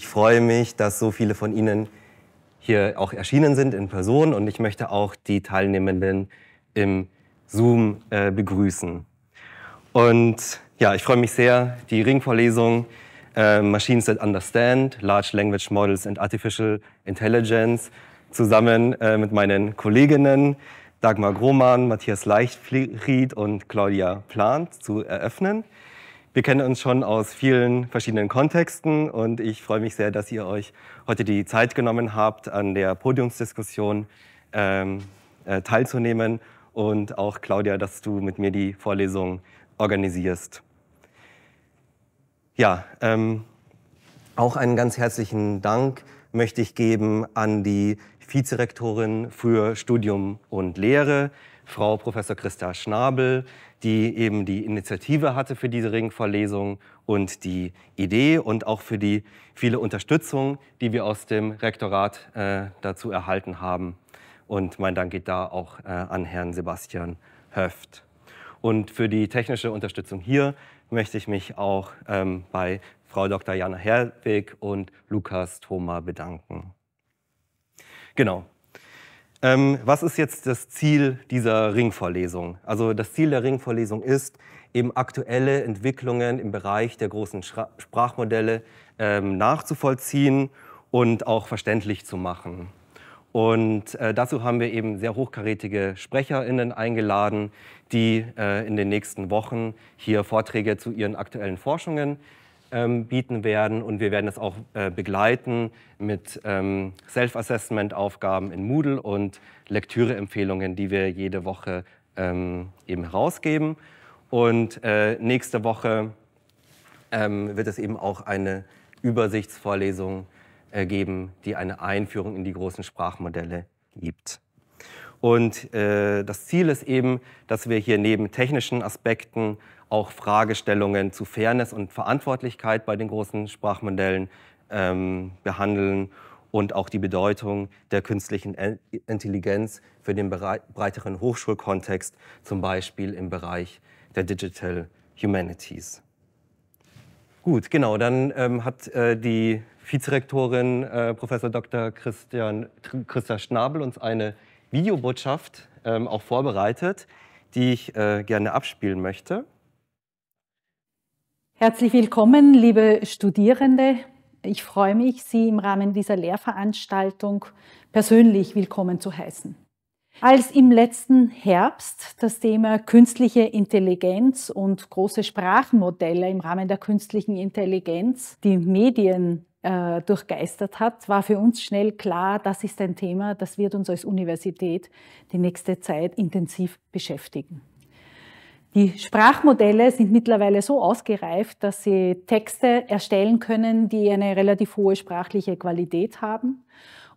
Ich freue mich, dass so viele von Ihnen hier auch erschienen sind in Person und ich möchte auch die Teilnehmenden im Zoom äh, begrüßen. Und ja, ich freue mich sehr, die Ringvorlesung äh, Machines that Understand, Large Language Models and Artificial Intelligence zusammen äh, mit meinen Kolleginnen Dagmar Grohmann, Matthias Leichtfried und Claudia Plant zu eröffnen. Wir kennen uns schon aus vielen verschiedenen Kontexten und ich freue mich sehr, dass ihr euch heute die Zeit genommen habt, an der Podiumsdiskussion ähm, äh, teilzunehmen und auch Claudia, dass du mit mir die Vorlesung organisierst. Ja, ähm, auch einen ganz herzlichen Dank möchte ich geben an die Vizerektorin für Studium und Lehre, Frau Professor Christa Schnabel, die eben die Initiative hatte für diese Ringvorlesung und die Idee und auch für die viele Unterstützung, die wir aus dem Rektorat äh, dazu erhalten haben. Und mein Dank geht da auch äh, an Herrn Sebastian Höft. Und für die technische Unterstützung hier möchte ich mich auch ähm, bei Frau Dr. Jana Herwig und Lukas Thoma bedanken. Genau, ähm, was ist jetzt das Ziel dieser Ringvorlesung? Also das Ziel der Ringvorlesung ist, eben aktuelle Entwicklungen im Bereich der großen Schra Sprachmodelle ähm, nachzuvollziehen und auch verständlich zu machen. Und äh, dazu haben wir eben sehr hochkarätige SprecherInnen eingeladen, die äh, in den nächsten Wochen hier Vorträge zu ihren aktuellen Forschungen ähm, bieten werden und wir werden das auch äh, begleiten mit ähm, Self-Assessment-Aufgaben in Moodle und Lektüreempfehlungen, die wir jede Woche ähm, eben herausgeben. Und äh, nächste Woche ähm, wird es eben auch eine Übersichtsvorlesung äh, geben, die eine Einführung in die großen Sprachmodelle gibt. Und äh, das Ziel ist eben, dass wir hier neben technischen Aspekten auch Fragestellungen zu Fairness und Verantwortlichkeit bei den großen Sprachmodellen ähm, behandeln und auch die Bedeutung der künstlichen Intelligenz für den breiteren Hochschulkontext, zum Beispiel im Bereich der Digital Humanities. Gut, genau, dann ähm, hat äh, die Vizerektorin äh, Professor Dr. Christian, Christa Schnabel uns eine Videobotschaft ähm, auch vorbereitet, die ich äh, gerne abspielen möchte. Herzlich willkommen, liebe Studierende. Ich freue mich, Sie im Rahmen dieser Lehrveranstaltung persönlich willkommen zu heißen. Als im letzten Herbst das Thema künstliche Intelligenz und große Sprachmodelle im Rahmen der künstlichen Intelligenz die Medien äh, durchgeistert hat, war für uns schnell klar, das ist ein Thema, das wird uns als Universität die nächste Zeit intensiv beschäftigen. Die Sprachmodelle sind mittlerweile so ausgereift, dass sie Texte erstellen können, die eine relativ hohe sprachliche Qualität haben.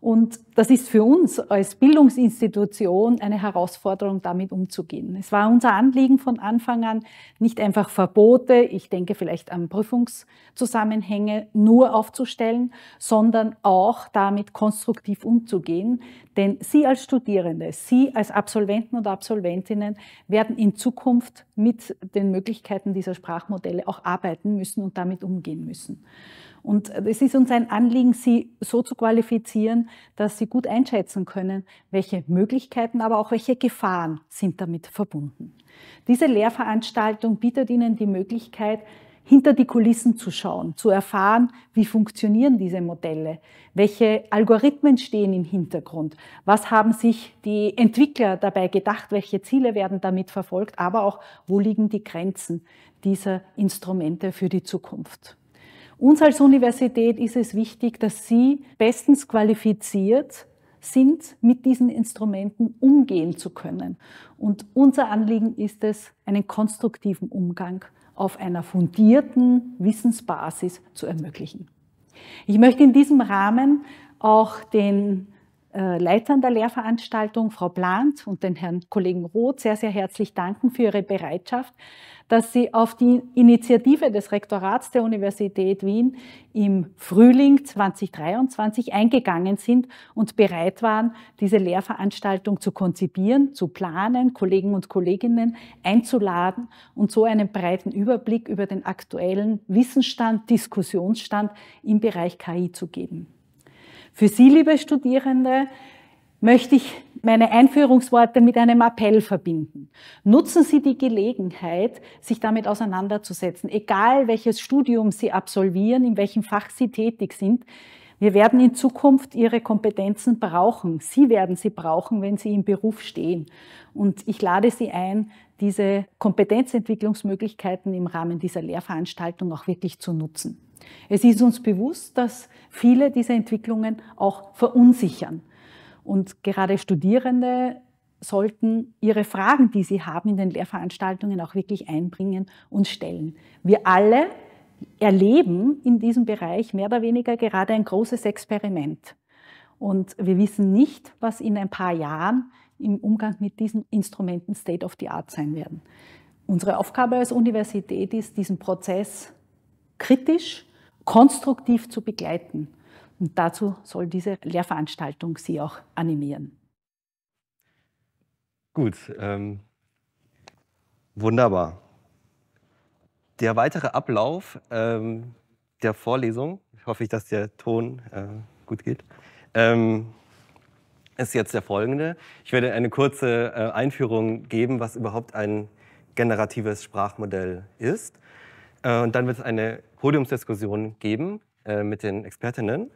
Und das ist für uns als Bildungsinstitution eine Herausforderung, damit umzugehen. Es war unser Anliegen von Anfang an, nicht einfach Verbote, ich denke vielleicht an Prüfungszusammenhänge, nur aufzustellen, sondern auch damit konstruktiv umzugehen. Denn Sie als Studierende, Sie als Absolventen und Absolventinnen werden in Zukunft mit den Möglichkeiten dieser Sprachmodelle auch arbeiten müssen und damit umgehen müssen. Und es ist uns ein Anliegen, sie so zu qualifizieren, dass sie gut einschätzen können, welche Möglichkeiten, aber auch welche Gefahren sind damit verbunden. Diese Lehrveranstaltung bietet Ihnen die Möglichkeit, hinter die Kulissen zu schauen, zu erfahren, wie funktionieren diese Modelle, welche Algorithmen stehen im Hintergrund, was haben sich die Entwickler dabei gedacht, welche Ziele werden damit verfolgt, aber auch, wo liegen die Grenzen dieser Instrumente für die Zukunft. Uns als Universität ist es wichtig, dass Sie bestens qualifiziert sind, mit diesen Instrumenten umgehen zu können. Und unser Anliegen ist es, einen konstruktiven Umgang auf einer fundierten Wissensbasis zu ermöglichen. Ich möchte in diesem Rahmen auch den äh, Leitern der Lehrveranstaltung, Frau Plant und den Herrn Kollegen Roth, sehr, sehr herzlich danken für ihre Bereitschaft, dass sie auf die Initiative des Rektorats der Universität Wien im Frühling 2023 eingegangen sind und bereit waren, diese Lehrveranstaltung zu konzipieren, zu planen, Kollegen und Kolleginnen einzuladen und so einen breiten Überblick über den aktuellen Wissensstand, Diskussionsstand im Bereich KI zu geben. Für Sie, liebe Studierende, möchte ich meine Einführungsworte mit einem Appell verbinden. Nutzen Sie die Gelegenheit, sich damit auseinanderzusetzen, egal welches Studium Sie absolvieren, in welchem Fach Sie tätig sind. Wir werden in Zukunft Ihre Kompetenzen brauchen. Sie werden sie brauchen, wenn Sie im Beruf stehen. Und ich lade Sie ein, diese Kompetenzentwicklungsmöglichkeiten im Rahmen dieser Lehrveranstaltung auch wirklich zu nutzen. Es ist uns bewusst, dass viele dieser Entwicklungen auch verunsichern. Und gerade Studierende sollten ihre Fragen, die sie haben, in den Lehrveranstaltungen auch wirklich einbringen und stellen. Wir alle erleben in diesem Bereich mehr oder weniger gerade ein großes Experiment. Und wir wissen nicht, was in ein paar Jahren im Umgang mit diesen Instrumenten State of the Art sein werden. Unsere Aufgabe als Universität ist, diesen Prozess kritisch, konstruktiv zu begleiten. Und dazu soll diese Lehrveranstaltung Sie auch animieren. Gut, ähm, wunderbar. Der weitere Ablauf ähm, der Vorlesung, ich hoffe, dass der Ton äh, gut geht, ähm, ist jetzt der folgende. Ich werde eine kurze äh, Einführung geben, was überhaupt ein generatives Sprachmodell ist. Äh, und dann wird es eine Podiumsdiskussion geben äh, mit den Expertinnen.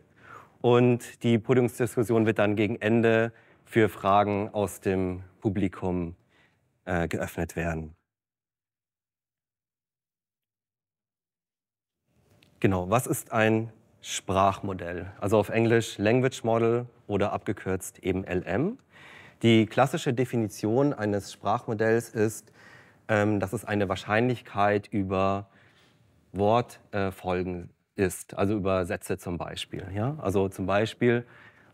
Und die Podiumsdiskussion wird dann gegen Ende für Fragen aus dem Publikum äh, geöffnet werden. Genau, was ist ein Sprachmodell? Also auf Englisch Language Model oder abgekürzt eben LM. Die klassische Definition eines Sprachmodells ist, ähm, dass es eine Wahrscheinlichkeit über Wortfolgen ist, also über Sätze zum Beispiel. Ja? Also zum Beispiel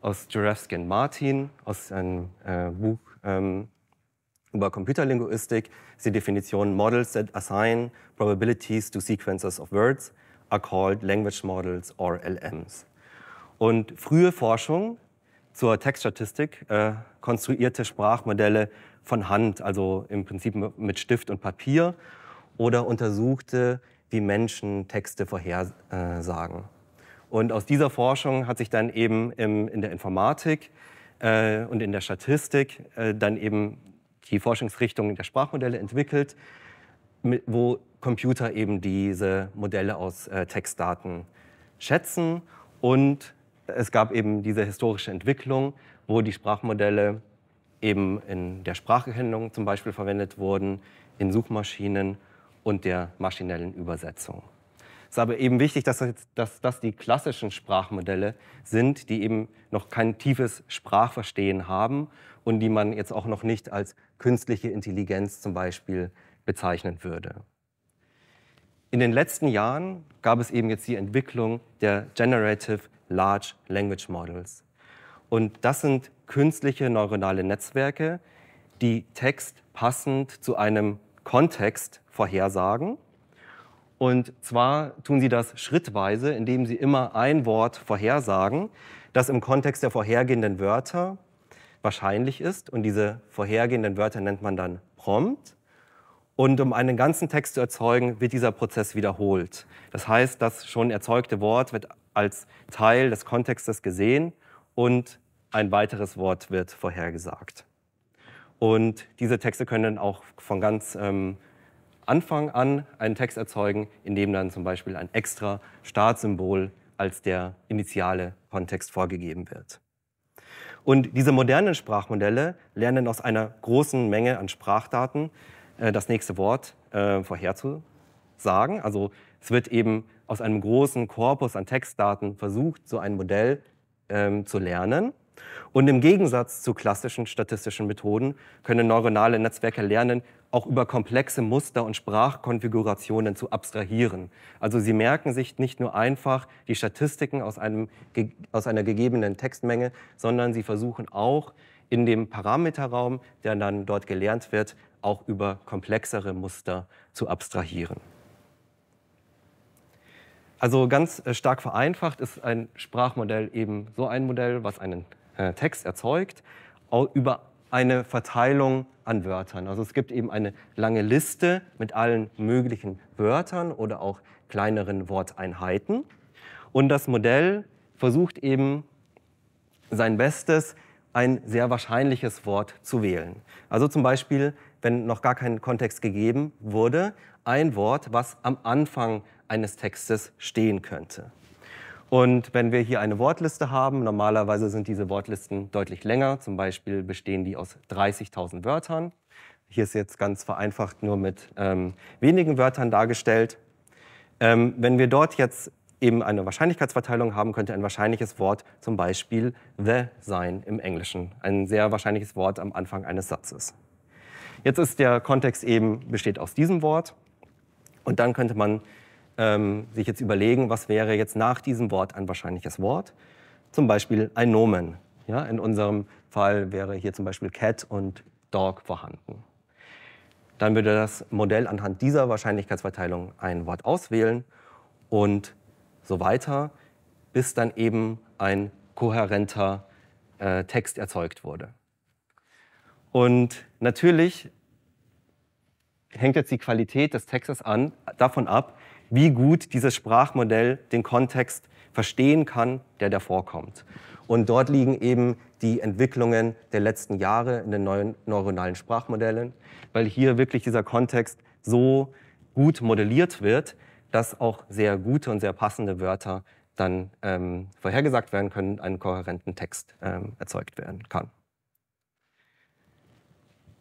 aus Jurevsky und Martin, aus einem äh, Buch ähm, über Computerlinguistik, ist die Definition Models that assign probabilities to sequences of words are called language models or LMs. Und frühe Forschung zur Textstatistik äh, konstruierte Sprachmodelle von Hand, also im Prinzip mit Stift und Papier, oder untersuchte wie Menschen Texte vorhersagen. Und aus dieser Forschung hat sich dann eben im, in der Informatik äh, und in der Statistik äh, dann eben die Forschungsrichtung der Sprachmodelle entwickelt, mit, wo Computer eben diese Modelle aus äh, Textdaten schätzen. Und es gab eben diese historische Entwicklung, wo die Sprachmodelle eben in der Spracherkennung zum Beispiel verwendet wurden, in Suchmaschinen und der maschinellen Übersetzung. Es ist aber eben wichtig, dass das, dass das die klassischen Sprachmodelle sind, die eben noch kein tiefes Sprachverstehen haben und die man jetzt auch noch nicht als künstliche Intelligenz zum Beispiel bezeichnen würde. In den letzten Jahren gab es eben jetzt die Entwicklung der Generative Large Language Models. Und das sind künstliche neuronale Netzwerke, die Text passend zu einem Kontext vorhersagen. Und zwar tun sie das schrittweise, indem sie immer ein Wort vorhersagen, das im Kontext der vorhergehenden Wörter wahrscheinlich ist. Und diese vorhergehenden Wörter nennt man dann Prompt. Und um einen ganzen Text zu erzeugen, wird dieser Prozess wiederholt. Das heißt, das schon erzeugte Wort wird als Teil des Kontextes gesehen und ein weiteres Wort wird vorhergesagt. Und diese Texte können dann auch von ganz ähm, Anfang an einen Text erzeugen, in dem dann zum Beispiel ein extra Startsymbol als der initiale Kontext vorgegeben wird. Und diese modernen Sprachmodelle lernen aus einer großen Menge an Sprachdaten äh, das nächste Wort äh, vorherzusagen. Also es wird eben aus einem großen Korpus an Textdaten versucht, so ein Modell ähm, zu lernen. Und im Gegensatz zu klassischen statistischen Methoden können neuronale Netzwerke lernen, auch über komplexe Muster und Sprachkonfigurationen zu abstrahieren. Also sie merken sich nicht nur einfach die Statistiken aus, einem, aus einer gegebenen Textmenge, sondern sie versuchen auch in dem Parameterraum, der dann dort gelernt wird, auch über komplexere Muster zu abstrahieren. Also ganz äh, stark vereinfacht ist ein Sprachmodell eben so ein Modell, was einen äh, Text erzeugt, über eine Verteilung an Wörtern. Also es gibt eben eine lange Liste mit allen möglichen Wörtern oder auch kleineren Worteinheiten. Und das Modell versucht eben sein Bestes, ein sehr wahrscheinliches Wort zu wählen. Also zum Beispiel, wenn noch gar kein Kontext gegeben wurde, ein Wort, was am Anfang eines Textes stehen könnte. Und wenn wir hier eine Wortliste haben, normalerweise sind diese Wortlisten deutlich länger, zum Beispiel bestehen die aus 30.000 Wörtern. Hier ist jetzt ganz vereinfacht nur mit ähm, wenigen Wörtern dargestellt. Ähm, wenn wir dort jetzt eben eine Wahrscheinlichkeitsverteilung haben, könnte ein wahrscheinliches Wort zum Beispiel the sein im Englischen. Ein sehr wahrscheinliches Wort am Anfang eines Satzes. Jetzt ist der Kontext eben, besteht aus diesem Wort. Und dann könnte man ähm, sich jetzt überlegen, was wäre jetzt nach diesem Wort ein wahrscheinliches Wort. Zum Beispiel ein Nomen. Ja, in unserem Fall wäre hier zum Beispiel Cat und Dog vorhanden. Dann würde das Modell anhand dieser Wahrscheinlichkeitsverteilung ein Wort auswählen und so weiter, bis dann eben ein kohärenter äh, Text erzeugt wurde. Und natürlich hängt jetzt die Qualität des Textes an, davon ab, wie gut dieses Sprachmodell den Kontext verstehen kann, der davor kommt. Und dort liegen eben die Entwicklungen der letzten Jahre in den neuen neuronalen Sprachmodellen, weil hier wirklich dieser Kontext so gut modelliert wird, dass auch sehr gute und sehr passende Wörter dann ähm, vorhergesagt werden können, einen kohärenten Text ähm, erzeugt werden kann.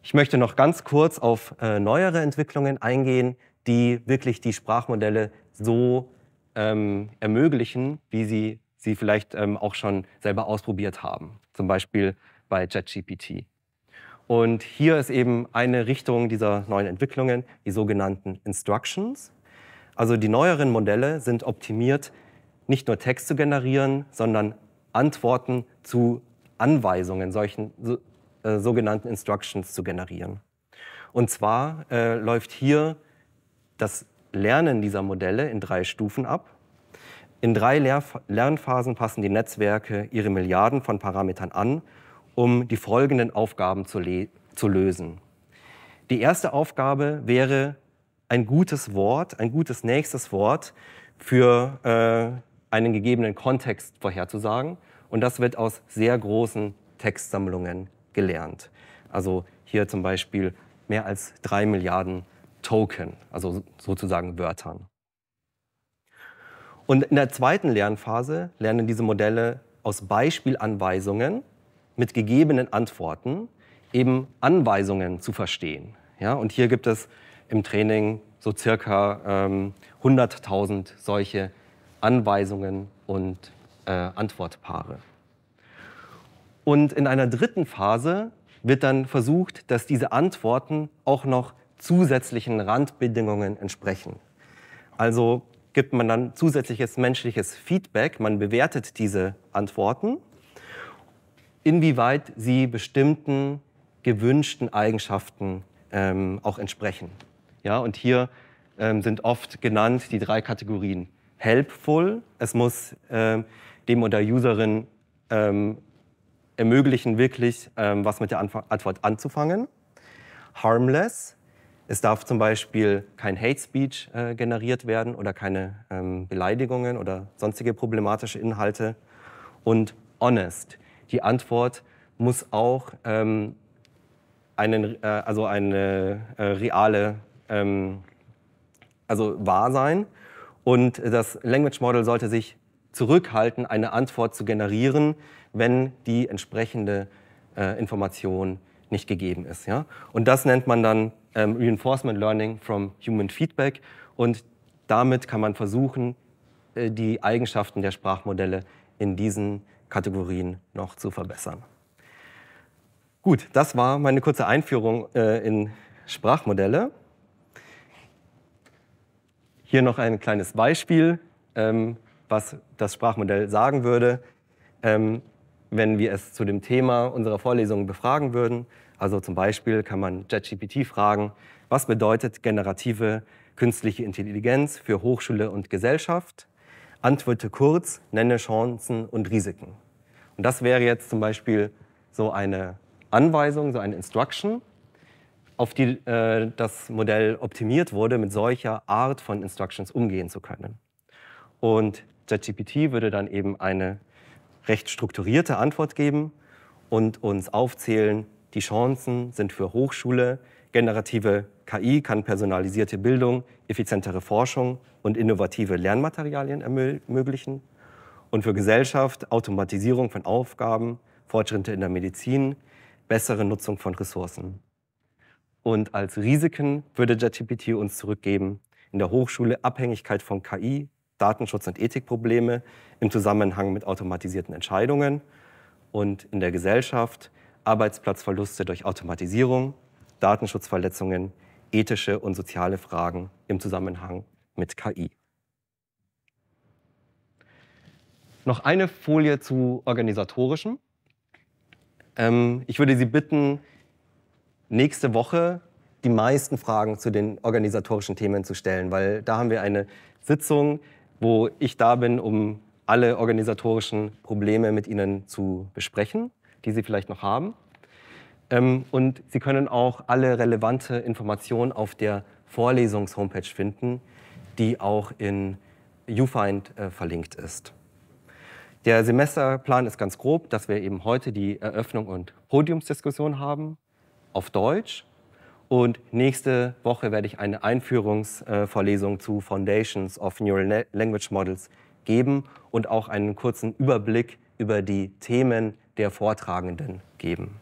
Ich möchte noch ganz kurz auf äh, neuere Entwicklungen eingehen, die wirklich die Sprachmodelle so ähm, ermöglichen, wie sie sie vielleicht ähm, auch schon selber ausprobiert haben, zum Beispiel bei ChatGPT. Und hier ist eben eine Richtung dieser neuen Entwicklungen, die sogenannten Instructions. Also die neueren Modelle sind optimiert, nicht nur Text zu generieren, sondern Antworten zu Anweisungen, solchen so, äh, sogenannten Instructions zu generieren. Und zwar äh, läuft hier das Lernen dieser Modelle in drei Stufen ab. In drei Lernphasen passen die Netzwerke ihre Milliarden von Parametern an, um die folgenden Aufgaben zu, zu lösen. Die erste Aufgabe wäre ein gutes Wort, ein gutes nächstes Wort für äh, einen gegebenen Kontext vorherzusagen. Und das wird aus sehr großen Textsammlungen gelernt. Also hier zum Beispiel mehr als drei Milliarden Token, also sozusagen Wörtern. Und in der zweiten Lernphase lernen diese Modelle aus Beispielanweisungen mit gegebenen Antworten eben Anweisungen zu verstehen. Ja, und hier gibt es im Training so circa ähm, 100.000 solche Anweisungen und äh, Antwortpaare. Und in einer dritten Phase wird dann versucht, dass diese Antworten auch noch zusätzlichen Randbedingungen entsprechen. Also gibt man dann zusätzliches menschliches Feedback, man bewertet diese Antworten, inwieweit sie bestimmten gewünschten Eigenschaften ähm, auch entsprechen. Ja, und hier ähm, sind oft genannt die drei Kategorien. Helpful, es muss ähm, dem oder Userin ähm, ermöglichen, wirklich ähm, was mit der Antwort anzufangen. Harmless, es darf zum Beispiel kein Hate Speech äh, generiert werden oder keine ähm, Beleidigungen oder sonstige problematische Inhalte. Und honest. Die Antwort muss auch ähm, einen, äh, also eine äh, reale, ähm, also wahr sein. Und das Language Model sollte sich zurückhalten, eine Antwort zu generieren, wenn die entsprechende äh, Information nicht gegeben ist. Ja? Und das nennt man dann ähm, Reinforcement Learning from Human Feedback. Und damit kann man versuchen, äh, die Eigenschaften der Sprachmodelle in diesen Kategorien noch zu verbessern. Gut, das war meine kurze Einführung äh, in Sprachmodelle. Hier noch ein kleines Beispiel, ähm, was das Sprachmodell sagen würde, ähm, wenn wir es zu dem Thema unserer Vorlesung befragen würden. Also zum Beispiel kann man JetGPT fragen, was bedeutet generative künstliche Intelligenz für Hochschule und Gesellschaft? Antworte kurz, nenne Chancen und Risiken. Und das wäre jetzt zum Beispiel so eine Anweisung, so eine Instruction, auf die äh, das Modell optimiert wurde, mit solcher Art von Instructions umgehen zu können. Und JetGPT würde dann eben eine recht strukturierte Antwort geben und uns aufzählen, die Chancen sind für Hochschule, generative KI kann personalisierte Bildung, effizientere Forschung und innovative Lernmaterialien ermöglichen. Und für Gesellschaft Automatisierung von Aufgaben, Fortschritte in der Medizin, bessere Nutzung von Ressourcen. Und als Risiken würde JetGPT uns zurückgeben, in der Hochschule Abhängigkeit von KI, Datenschutz und Ethikprobleme im Zusammenhang mit automatisierten Entscheidungen und in der Gesellschaft Arbeitsplatzverluste durch Automatisierung, Datenschutzverletzungen, ethische und soziale Fragen im Zusammenhang mit KI. Noch eine Folie zu organisatorischen. organisatorischem. ich würde Sie bitten, nächste Woche die meisten Fragen zu den organisatorischen Themen zu stellen, weil da haben wir eine Sitzung, wo ich da bin, um alle organisatorischen Probleme mit Ihnen zu besprechen die Sie vielleicht noch haben. Ähm, und Sie können auch alle relevante Informationen auf der Vorlesungs-Homepage finden, die auch in YouFind äh, verlinkt ist. Der Semesterplan ist ganz grob, dass wir eben heute die Eröffnung und Podiumsdiskussion haben auf Deutsch. Und nächste Woche werde ich eine Einführungsvorlesung äh, zu Foundations of Neural ne-, Language Models geben und auch einen kurzen Überblick über die Themen der Vortragenden geben.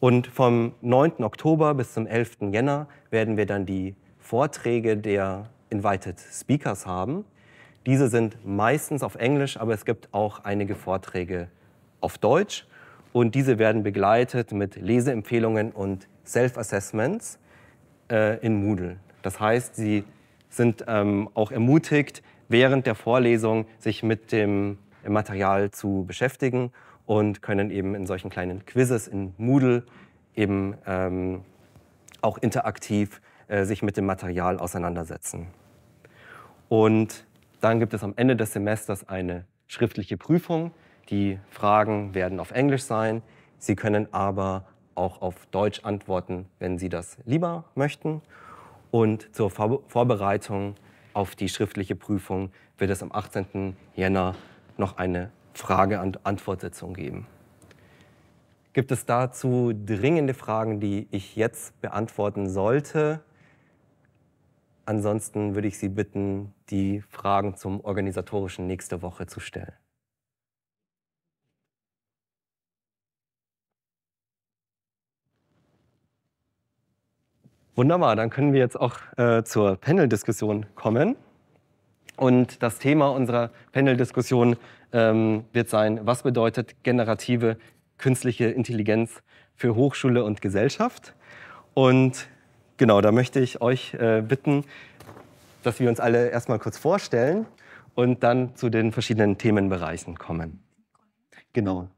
Und vom 9. Oktober bis zum 11. Jänner werden wir dann die Vorträge der Invited Speakers haben. Diese sind meistens auf Englisch, aber es gibt auch einige Vorträge auf Deutsch. Und diese werden begleitet mit Leseempfehlungen und Self-Assessments äh, in Moodle. Das heißt, sie sind ähm, auch ermutigt, während der Vorlesung sich mit dem Material zu beschäftigen und können eben in solchen kleinen Quizzes in Moodle eben ähm, auch interaktiv äh, sich mit dem Material auseinandersetzen. Und dann gibt es am Ende des Semesters eine schriftliche Prüfung. Die Fragen werden auf Englisch sein. Sie können aber auch auf Deutsch antworten, wenn Sie das lieber möchten. Und zur Vor Vorbereitung auf die schriftliche Prüfung wird es am 18. Jänner noch eine Frage-Antwortsetzung geben. Gibt es dazu dringende Fragen, die ich jetzt beantworten sollte? Ansonsten würde ich Sie bitten, die Fragen zum organisatorischen nächste Woche zu stellen. Wunderbar, dann können wir jetzt auch äh, zur Panel-Diskussion kommen. Und das Thema unserer Panel-Diskussion ähm, wird sein, was bedeutet generative künstliche Intelligenz für Hochschule und Gesellschaft? Und genau, da möchte ich euch äh, bitten, dass wir uns alle erstmal kurz vorstellen und dann zu den verschiedenen Themenbereichen kommen. Genau.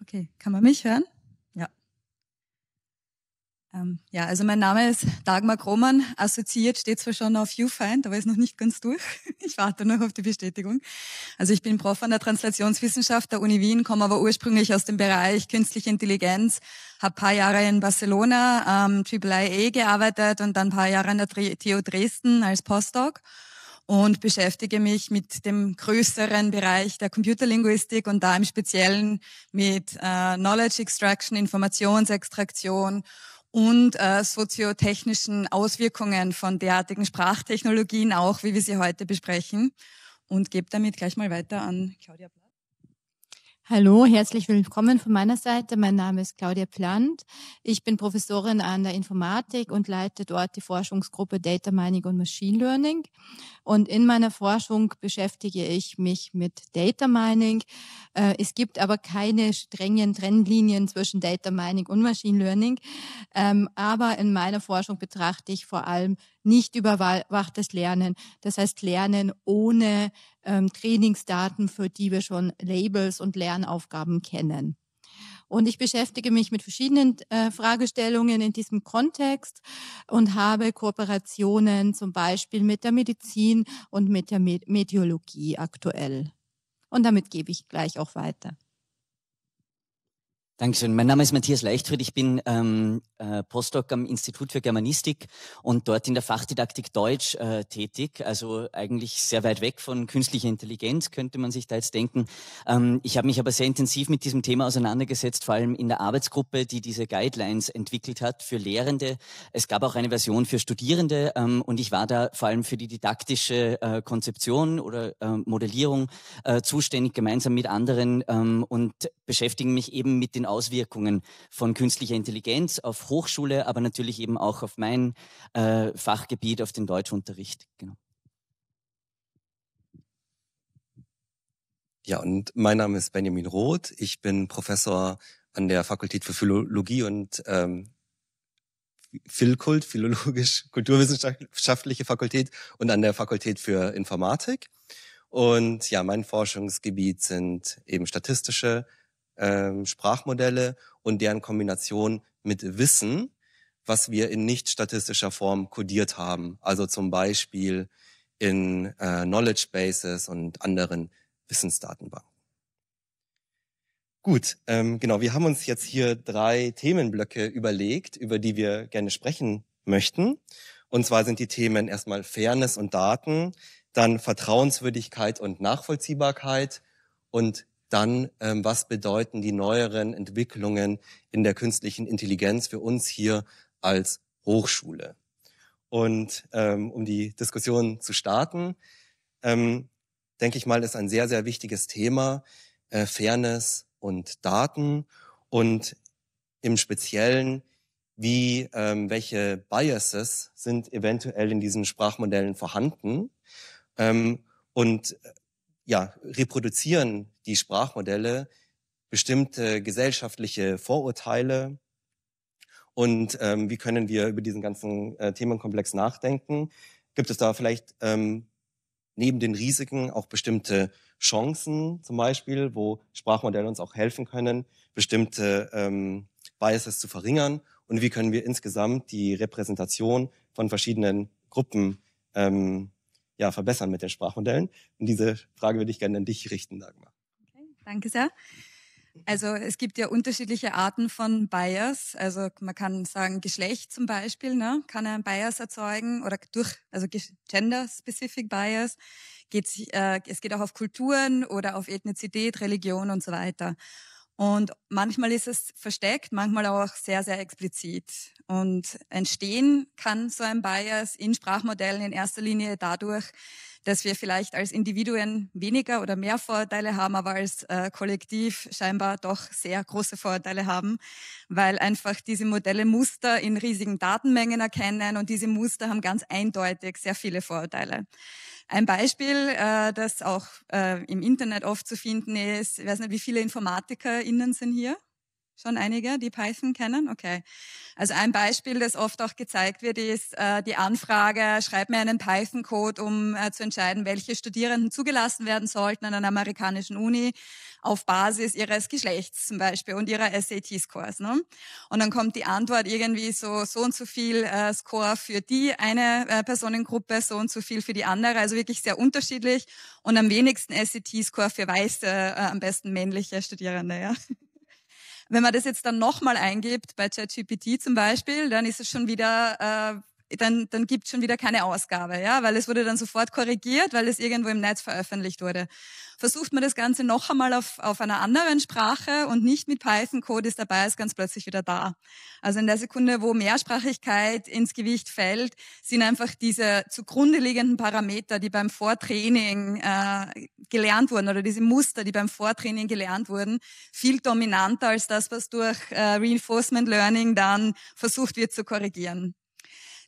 Okay, kann man mich hören? Ähm, ja, also mein Name ist Dagmar Kromann. Assoziiert steht zwar schon auf YouFind, aber ist noch nicht ganz durch. Ich warte noch auf die Bestätigung. Also ich bin Prof an der Translationswissenschaft der Uni Wien, komme aber ursprünglich aus dem Bereich künstliche Intelligenz, habe paar Jahre in Barcelona am ähm, IIIE e gearbeitet und dann paar Jahre an der TU Dresden als Postdoc und beschäftige mich mit dem größeren Bereich der Computerlinguistik und da im Speziellen mit äh, Knowledge Extraction, Informationsextraktion und äh, soziotechnischen Auswirkungen von derartigen Sprachtechnologien auch, wie wir sie heute besprechen. Und gebe damit gleich mal weiter an Claudia Blas. Hallo, herzlich willkommen von meiner Seite. Mein Name ist Claudia Plant. Ich bin Professorin an der Informatik und leite dort die Forschungsgruppe Data Mining und Machine Learning. Und in meiner Forschung beschäftige ich mich mit Data Mining. Äh, es gibt aber keine strengen Trennlinien zwischen Data Mining und Machine Learning. Ähm, aber in meiner Forschung betrachte ich vor allem nicht überwachtes Lernen. Das heißt Lernen ohne ähm, Trainingsdaten, für die wir schon Labels und Lernaufgaben kennen. Und ich beschäftige mich mit verschiedenen äh, Fragestellungen in diesem Kontext und habe Kooperationen zum Beispiel mit der Medizin und mit der Meteorologie aktuell. Und damit gebe ich gleich auch weiter. Dankeschön. Mein Name ist Matthias Leichtfried. Ich bin ähm, äh, Postdoc am Institut für Germanistik und dort in der Fachdidaktik Deutsch äh, tätig. Also eigentlich sehr weit weg von künstlicher Intelligenz, könnte man sich da jetzt denken. Ähm, ich habe mich aber sehr intensiv mit diesem Thema auseinandergesetzt, vor allem in der Arbeitsgruppe, die diese Guidelines entwickelt hat für Lehrende. Es gab auch eine Version für Studierende ähm, und ich war da vor allem für die didaktische äh, Konzeption oder äh, Modellierung äh, zuständig, gemeinsam mit anderen ähm, und beschäftige mich eben mit den den Auswirkungen von künstlicher Intelligenz auf Hochschule, aber natürlich eben auch auf mein äh, Fachgebiet, auf den Deutschunterricht. Genau. Ja, und mein Name ist Benjamin Roth. Ich bin Professor an der Fakultät für Philologie und ähm, Philkult, Philologisch-Kulturwissenschaftliche Fakultät und an der Fakultät für Informatik. Und ja, mein Forschungsgebiet sind eben statistische ähm, Sprachmodelle und deren Kombination mit Wissen, was wir in nicht statistischer Form codiert haben. Also zum Beispiel in äh, Knowledge Bases und anderen Wissensdatenbanken. Gut, ähm, genau. Wir haben uns jetzt hier drei Themenblöcke überlegt, über die wir gerne sprechen möchten. Und zwar sind die Themen erstmal Fairness und Daten, dann Vertrauenswürdigkeit und Nachvollziehbarkeit und dann ähm, was bedeuten die neueren Entwicklungen in der künstlichen Intelligenz für uns hier als Hochschule. Und ähm, um die Diskussion zu starten, ähm, denke ich mal, ist ein sehr, sehr wichtiges Thema äh, Fairness und Daten und im Speziellen, wie ähm, welche Biases sind eventuell in diesen Sprachmodellen vorhanden ähm, und äh, ja, reproduzieren die Sprachmodelle bestimmte gesellschaftliche Vorurteile und ähm, wie können wir über diesen ganzen äh, Themenkomplex nachdenken? Gibt es da vielleicht ähm, neben den Risiken auch bestimmte Chancen zum Beispiel, wo Sprachmodelle uns auch helfen können, bestimmte ähm, Biases zu verringern? Und wie können wir insgesamt die Repräsentation von verschiedenen Gruppen ähm, ja, verbessern mit den Sprachmodellen. Und diese Frage würde ich gerne an dich richten, Dagmar. Okay, danke sehr. Also es gibt ja unterschiedliche Arten von Bias. Also man kann sagen, Geschlecht zum Beispiel ne, kann ein Bias erzeugen oder durch, also gender-specific Bias. Geht, äh, es geht auch auf Kulturen oder auf Ethnizität, Religion und so weiter. Und manchmal ist es versteckt, manchmal auch sehr, sehr explizit. Und entstehen kann so ein Bias in Sprachmodellen in erster Linie dadurch, dass wir vielleicht als Individuen weniger oder mehr Vorteile haben, aber als äh, Kollektiv scheinbar doch sehr große Vorteile haben, weil einfach diese Modelle Muster in riesigen Datenmengen erkennen und diese Muster haben ganz eindeutig sehr viele Vorteile. Ein Beispiel, äh, das auch äh, im Internet oft zu finden ist, ich weiß nicht, wie viele InformatikerInnen sind hier? Schon einige, die Python kennen? Okay. Also ein Beispiel, das oft auch gezeigt wird, ist äh, die Anfrage, schreib mir einen Python-Code, um äh, zu entscheiden, welche Studierenden zugelassen werden sollten an einer amerikanischen Uni auf Basis ihres Geschlechts zum Beispiel und ihrer SAT-Scores. Ne? Und dann kommt die Antwort irgendwie so, so und so viel äh, Score für die eine äh, Personengruppe, so und so viel für die andere. Also wirklich sehr unterschiedlich und am wenigsten SAT-Score für weiße, äh, am besten männliche Studierende. Ja. Wenn man das jetzt dann nochmal eingibt, bei ChatGPT zum Beispiel, dann ist es schon wieder... Äh, dann, dann gibt's schon wieder keine Ausgabe, ja, weil es wurde dann sofort korrigiert, weil es irgendwo im Netz veröffentlicht wurde. Versucht man das Ganze noch einmal auf, auf einer anderen Sprache und nicht mit Python-Code ist dabei, ist ganz plötzlich wieder da. Also in der Sekunde, wo Mehrsprachigkeit ins Gewicht fällt, sind einfach diese zugrunde liegenden Parameter, die beim Vortraining äh, gelernt wurden oder diese Muster, die beim Vortraining gelernt wurden, viel dominanter als das, was durch äh, Reinforcement Learning dann versucht wird zu korrigieren.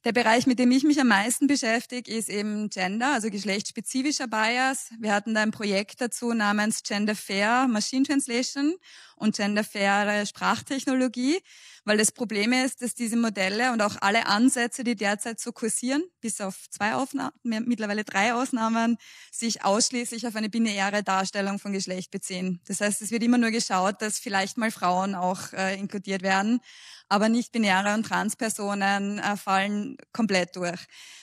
Der Bereich, mit dem ich mich am meisten beschäftige, ist eben Gender, also geschlechtsspezifischer Bias. Wir hatten da ein Projekt dazu namens Gender Fair Machine Translation und genderfaire Sprachtechnologie, weil das Problem ist, dass diese Modelle und auch alle Ansätze, die derzeit so kursieren, bis auf zwei Aufnahmen, mittlerweile drei Ausnahmen, sich ausschließlich auf eine binäre Darstellung von Geschlecht beziehen. Das heißt, es wird immer nur geschaut, dass vielleicht mal Frauen auch äh, inkludiert werden, aber nicht binäre und Transpersonen äh, fallen komplett durch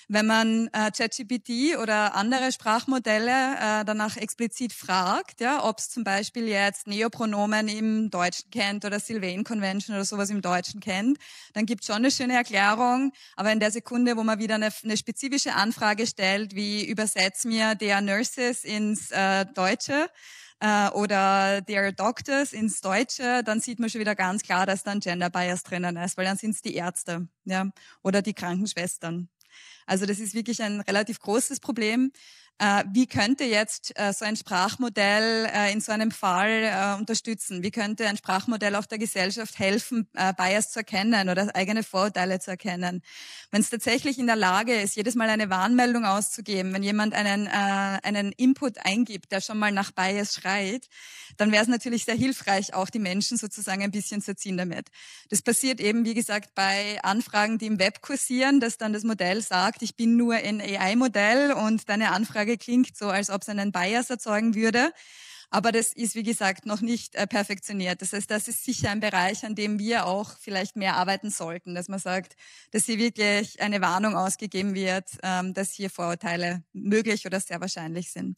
wenn man äh, ChatGPT oder andere Sprachmodelle äh, danach explizit fragt, ja, ob es zum Beispiel jetzt Neopronomen im Deutschen kennt oder Sylvain Convention oder sowas im Deutschen kennt, dann gibt schon eine schöne Erklärung. Aber in der Sekunde, wo man wieder eine, eine spezifische Anfrage stellt, wie übersetzt mir der Nurses ins äh, Deutsche, äh, oder der Doctors ins Deutsche, dann sieht man schon wieder ganz klar, dass da ein Gender Bias drinnen ist, weil dann sind es die Ärzte ja, oder die Krankenschwestern. Also das ist wirklich ein relativ großes Problem. Äh, wie könnte jetzt äh, so ein Sprachmodell äh, in so einem Fall unterstützen? Wie könnte ein Sprachmodell auch der Gesellschaft helfen, Bias zu erkennen oder eigene Vorurteile zu erkennen? Wenn es tatsächlich in der Lage ist, jedes Mal eine Warnmeldung auszugeben, wenn jemand einen, einen Input eingibt, der schon mal nach Bias schreit, dann wäre es natürlich sehr hilfreich, auch die Menschen sozusagen ein bisschen zu erziehen damit. Das passiert eben, wie gesagt, bei Anfragen, die im Web kursieren, dass dann das Modell sagt, ich bin nur ein AI-Modell und deine Anfrage Aussage klingt so, als ob es einen Bias erzeugen würde. Aber das ist, wie gesagt, noch nicht äh, perfektioniert. Das heißt, das ist sicher ein Bereich, an dem wir auch vielleicht mehr arbeiten sollten, dass man sagt, dass hier wirklich eine Warnung ausgegeben wird, ähm, dass hier Vorurteile möglich oder sehr wahrscheinlich sind.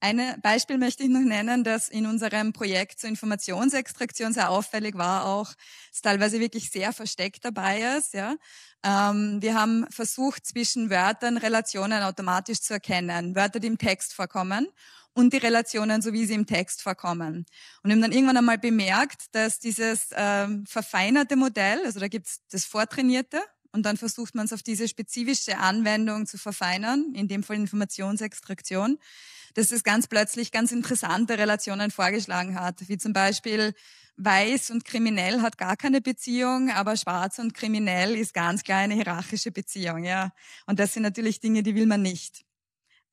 Ein Beispiel möchte ich noch nennen, dass in unserem Projekt zur Informationsextraktion sehr auffällig war auch, ist teilweise wirklich sehr versteckt dabei ist. Ja. Ähm, wir haben versucht, zwischen Wörtern Relationen automatisch zu erkennen, Wörter, die im Text vorkommen und die Relationen, so wie sie im Text vorkommen. Und haben dann irgendwann einmal bemerkt, dass dieses ähm, verfeinerte Modell, also da gibt's das vortrainierte und dann versucht man es auf diese spezifische Anwendung zu verfeinern, in dem Fall Informationsextraktion, dass es ganz plötzlich ganz interessante Relationen vorgeschlagen hat, wie zum Beispiel Weiß und kriminell hat gar keine Beziehung, aber schwarz und kriminell ist ganz klar eine hierarchische Beziehung, ja. Und das sind natürlich Dinge, die will man nicht.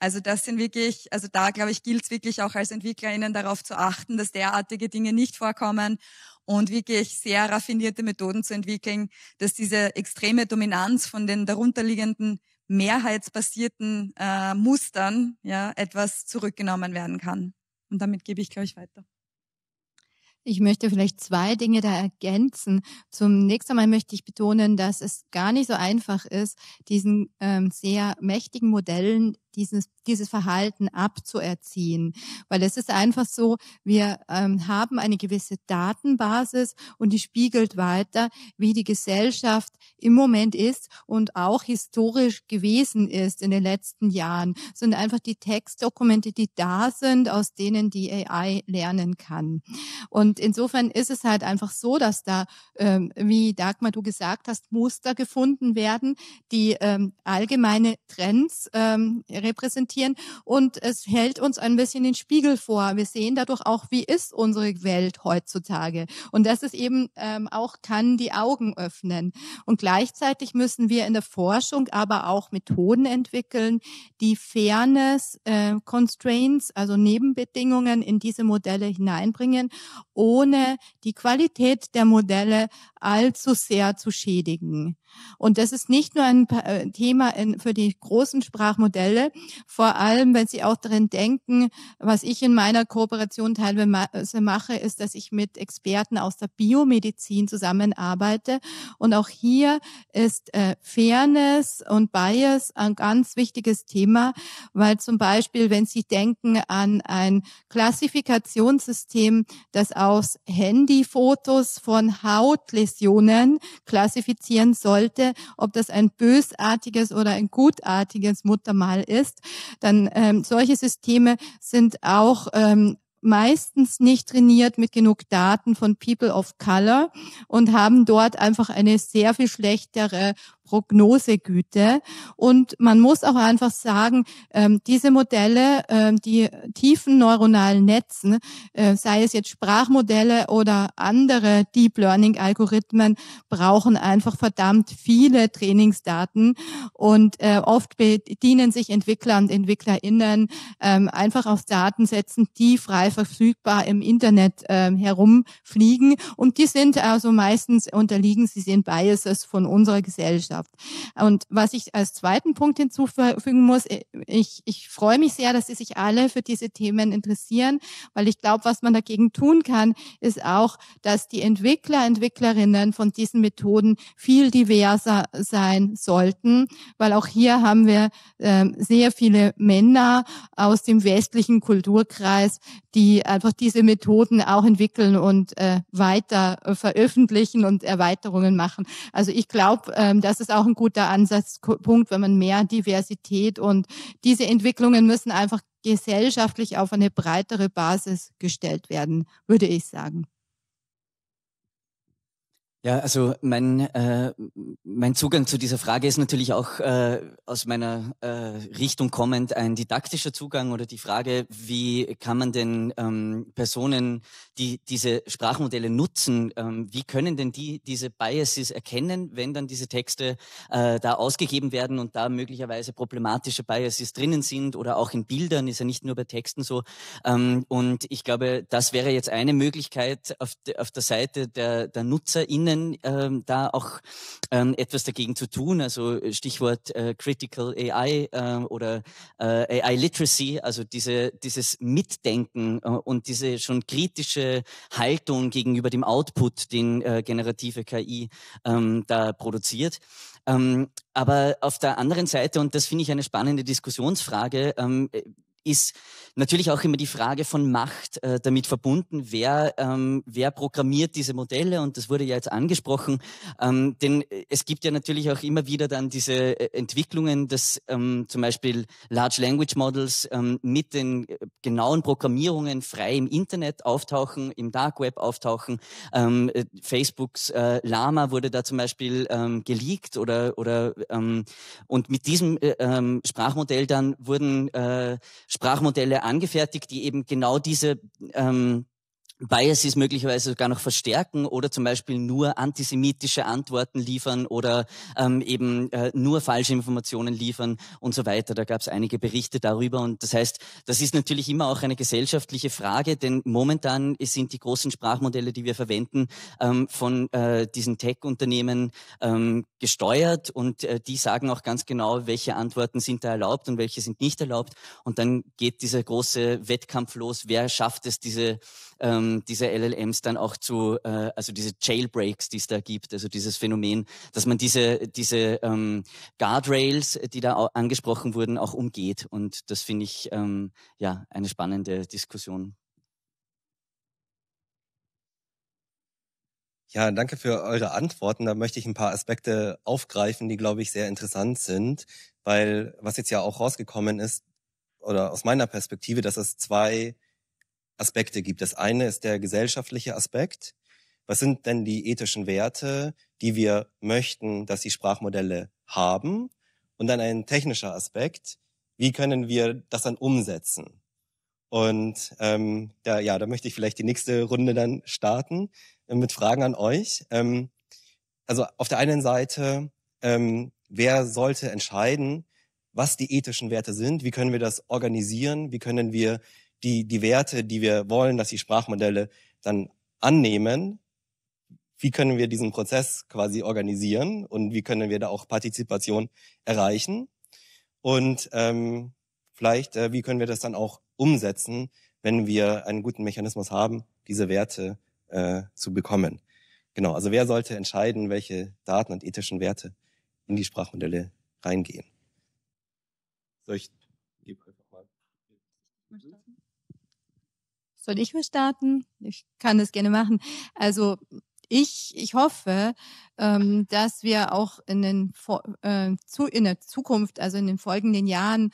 Also das sind wirklich, also da glaube ich, gilt es wirklich auch als EntwicklerInnen darauf zu achten, dass derartige Dinge nicht vorkommen und wirklich sehr raffinierte Methoden zu entwickeln, dass diese extreme Dominanz von den darunterliegenden mehrheitsbasierten äh, Mustern ja etwas zurückgenommen werden kann. Und damit gebe ich, glaube ich, weiter. Ich möchte vielleicht zwei Dinge da ergänzen. Zum nächsten Mal möchte ich betonen, dass es gar nicht so einfach ist, diesen ähm, sehr mächtigen Modellen dieses, dieses Verhalten abzuerziehen. Weil es ist einfach so, wir ähm, haben eine gewisse Datenbasis und die spiegelt weiter, wie die Gesellschaft im Moment ist und auch historisch gewesen ist in den letzten Jahren. Es sind einfach die Textdokumente, die da sind, aus denen die AI lernen kann. Und insofern ist es halt einfach so, dass da, ähm, wie Dagmar du gesagt hast, Muster gefunden werden, die ähm, allgemeine Trends ähm, repräsentieren und es hält uns ein bisschen den Spiegel vor. Wir sehen dadurch auch, wie ist unsere Welt heutzutage. Und das ist eben ähm, auch, kann die Augen öffnen. Und gleichzeitig müssen wir in der Forschung aber auch Methoden entwickeln, die Fairness, äh, Constraints, also Nebenbedingungen in diese Modelle hineinbringen, ohne die Qualität der Modelle allzu sehr zu schädigen. Und das ist nicht nur ein äh, Thema in, für die großen Sprachmodelle, vor allem wenn sie auch darin denken, was ich in meiner Kooperation teilweise äh, mache, ist, dass ich mit Experten aus der Biomedizin zusammenarbeite. Und auch hier ist äh, Fairness und Bias ein ganz wichtiges Thema, weil zum Beispiel, wenn Sie denken an ein Klassifikationssystem, das aus Handyfotos von Hautlisten Depressionen klassifizieren sollte, ob das ein bösartiges oder ein gutartiges Muttermal ist, dann ähm, solche Systeme sind auch ähm, meistens nicht trainiert mit genug Daten von People of Color und haben dort einfach eine sehr viel schlechtere Prognosegüte. Und man muss auch einfach sagen, ähm, diese Modelle, ähm, die tiefen neuronalen Netzen, äh, sei es jetzt Sprachmodelle oder andere Deep Learning Algorithmen, brauchen einfach verdammt viele Trainingsdaten und äh, oft bedienen sich Entwickler und EntwicklerInnen ähm, einfach aus Datensätzen, die frei verfügbar im Internet herumfliegen. Und die sind also meistens unterliegen, sie sind Biases von unserer Gesellschaft. Gesellschaft. Und was ich als zweiten Punkt hinzufügen muss, äh, ich, ich freue mich sehr, dass Sie sich alle für diese Themen interessieren, weil ich glaube, was man dagegen tun kann, ist auch, dass die Entwickler, Entwicklerinnen von diesen Methoden viel diverser sein sollten, weil auch hier haben wir äh, sehr viele Männer aus dem westlichen Kulturkreis, die einfach diese Methoden auch entwickeln und äh, weiter äh, veröffentlichen und Erweiterungen machen. Also ich glaube, ähm, dass ist auch ein guter Ansatzpunkt, wenn man mehr Diversität und diese Entwicklungen müssen einfach gesellschaftlich auf eine breitere Basis gestellt werden, würde ich sagen. Ja, also mein, äh, mein Zugang zu dieser Frage ist natürlich auch äh, aus meiner äh, Richtung kommend ein didaktischer Zugang oder die Frage, wie kann man denn ähm, Personen, die diese Sprachmodelle nutzen, ähm, wie können denn die diese Biases erkennen, wenn dann diese Texte äh, da ausgegeben werden und da möglicherweise problematische Biases drinnen sind oder auch in Bildern, ist ja nicht nur bei Texten so. Ähm, und ich glaube, das wäre jetzt eine Möglichkeit auf, de, auf der Seite der, der NutzerInnen, beginnen, ähm, da auch ähm, etwas dagegen zu tun. Also äh, Stichwort äh, Critical AI äh, oder äh, AI Literacy, also diese, dieses Mitdenken äh, und diese schon kritische Haltung gegenüber dem Output, den äh, generative KI ähm, da produziert. Ähm, aber auf der anderen Seite, und das finde ich eine spannende Diskussionsfrage, ähm, ist natürlich auch immer die Frage von Macht äh, damit verbunden, wer, ähm, wer programmiert diese Modelle und das wurde ja jetzt angesprochen, ähm, denn äh, es gibt ja natürlich auch immer wieder dann diese äh, Entwicklungen, dass ähm, zum Beispiel Large Language Models ähm, mit den äh, genauen Programmierungen frei im Internet auftauchen, im Dark Web auftauchen. Ähm, Facebooks äh, Lama wurde da zum Beispiel ähm, geleakt oder, oder ähm, und mit diesem äh, ähm, Sprachmodell dann wurden äh, Sprachmodelle angefertigt, die eben genau diese ähm, Biases möglicherweise sogar noch verstärken oder zum Beispiel nur antisemitische Antworten liefern oder ähm, eben äh, nur falsche Informationen liefern und so weiter. Da gab es einige Berichte darüber und das heißt, das ist natürlich immer auch eine gesellschaftliche Frage, denn momentan sind die großen Sprachmodelle, die wir verwenden, ähm, von äh, diesen Tech-Unternehmen ähm, gesteuert und äh, die sagen auch ganz genau, welche Antworten sind da erlaubt und welche sind nicht erlaubt und dann geht dieser große Wettkampf los, wer schafft es, diese ähm, ähm, diese LLMs dann auch zu, äh, also diese Jailbreaks, die es da gibt, also dieses Phänomen, dass man diese, diese ähm, Guardrails, die da angesprochen wurden, auch umgeht. Und das finde ich ähm, ja eine spannende Diskussion. Ja, danke für eure Antworten. Da möchte ich ein paar Aspekte aufgreifen, die, glaube ich, sehr interessant sind, weil was jetzt ja auch rausgekommen ist, oder aus meiner Perspektive, dass es zwei Aspekte gibt. Das eine ist der gesellschaftliche Aspekt. Was sind denn die ethischen Werte, die wir möchten, dass die Sprachmodelle haben? Und dann ein technischer Aspekt. Wie können wir das dann umsetzen? Und ähm, da, ja, da möchte ich vielleicht die nächste Runde dann starten äh, mit Fragen an euch. Ähm, also auf der einen Seite, ähm, wer sollte entscheiden, was die ethischen Werte sind? Wie können wir das organisieren? Wie können wir die, die Werte, die wir wollen, dass die Sprachmodelle dann annehmen, wie können wir diesen Prozess quasi organisieren und wie können wir da auch Partizipation erreichen und ähm, vielleicht, äh, wie können wir das dann auch umsetzen, wenn wir einen guten Mechanismus haben, diese Werte äh, zu bekommen. Genau, also wer sollte entscheiden, welche Daten und ethischen Werte in die Sprachmodelle reingehen? Soll ich Soll ich mal starten? Ich kann das gerne machen. Also ich, ich hoffe, ähm, dass wir auch in, den, äh, zu, in der Zukunft, also in den folgenden Jahren,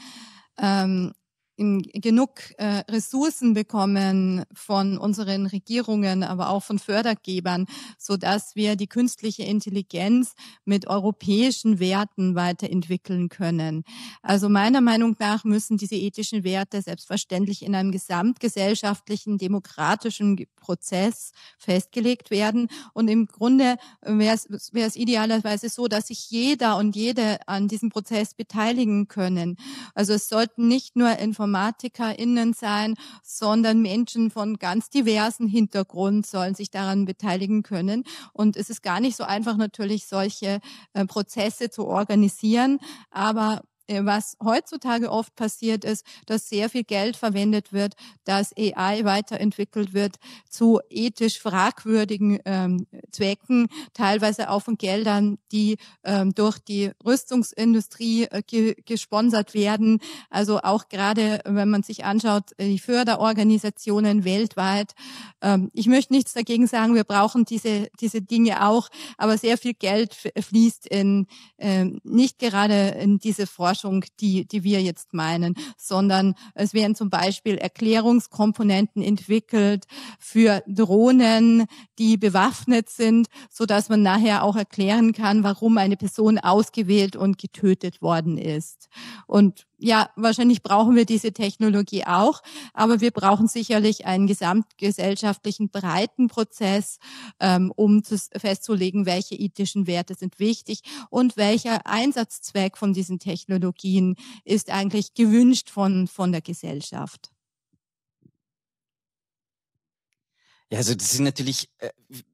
ähm, in, genug äh, Ressourcen bekommen von unseren Regierungen, aber auch von Fördergebern, so dass wir die künstliche Intelligenz mit europäischen Werten weiterentwickeln können. Also meiner Meinung nach müssen diese ethischen Werte selbstverständlich in einem gesamtgesellschaftlichen demokratischen Prozess festgelegt werden. Und im Grunde wäre es idealerweise so, dass sich jeder und jede an diesem Prozess beteiligen können. Also es sollten nicht nur Informationen InformatikerInnen sein, sondern Menschen von ganz diversen Hintergrund sollen sich daran beteiligen können. Und es ist gar nicht so einfach, natürlich solche äh, Prozesse zu organisieren, aber äh, was heutzutage oft passiert ist, dass sehr viel Geld verwendet wird, dass AI weiterentwickelt wird zu ethisch fragwürdigen ähm, Zwecken, teilweise auch von Geldern, die ähm, durch die Rüstungsindustrie äh, ge gesponsert werden. Also auch gerade, wenn man sich anschaut, äh, die Förderorganisationen weltweit. Ähm, ich möchte nichts dagegen sagen, wir brauchen diese, diese Dinge auch, aber sehr viel Geld fließt in, äh, nicht gerade in diese Forschung Forschung, die, die wir jetzt meinen, sondern es werden zum Beispiel Erklärungskomponenten entwickelt für Drohnen, die bewaffnet sind, so dass man nachher auch erklären kann, warum eine Person ausgewählt und getötet worden ist. Und ja, wahrscheinlich brauchen wir diese Technologie auch, aber wir brauchen sicherlich einen gesamtgesellschaftlichen breiten Prozess, ähm, um zu, festzulegen, welche ethischen Werte sind wichtig und welcher Einsatzzweck von diesen Technologien Technologien ist eigentlich gewünscht von, von der Gesellschaft? Ja, also das sind natürlich, äh,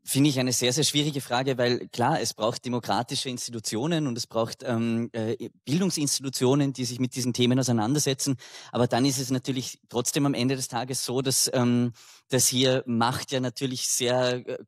Finde ich eine sehr, sehr schwierige Frage, weil klar, es braucht demokratische Institutionen und es braucht ähm, äh, Bildungsinstitutionen, die sich mit diesen Themen auseinandersetzen. Aber dann ist es natürlich trotzdem am Ende des Tages so, dass, ähm, dass hier Macht ja natürlich sehr äh,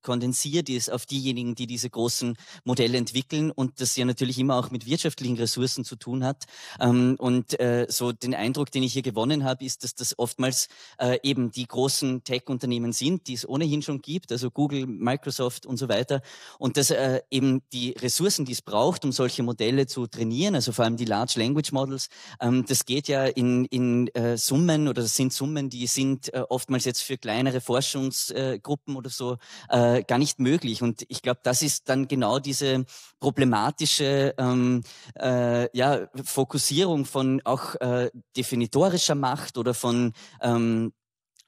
kondensiert ist auf diejenigen, die diese großen Modelle entwickeln und das ja natürlich immer auch mit wirtschaftlichen Ressourcen zu tun hat. Ähm, und äh, so den Eindruck, den ich hier gewonnen habe, ist, dass das oftmals äh, eben die großen Tech-Unternehmen sind, die es ohnehin schon gibt, also Google, Google, Microsoft und so weiter. Und dass äh, eben die Ressourcen, die es braucht, um solche Modelle zu trainieren, also vor allem die Large Language Models, ähm, das geht ja in, in äh, Summen oder das sind Summen, die sind äh, oftmals jetzt für kleinere Forschungsgruppen oder so äh, gar nicht möglich. Und ich glaube, das ist dann genau diese problematische ähm, äh, ja, Fokussierung von auch äh, definitorischer Macht oder von ähm,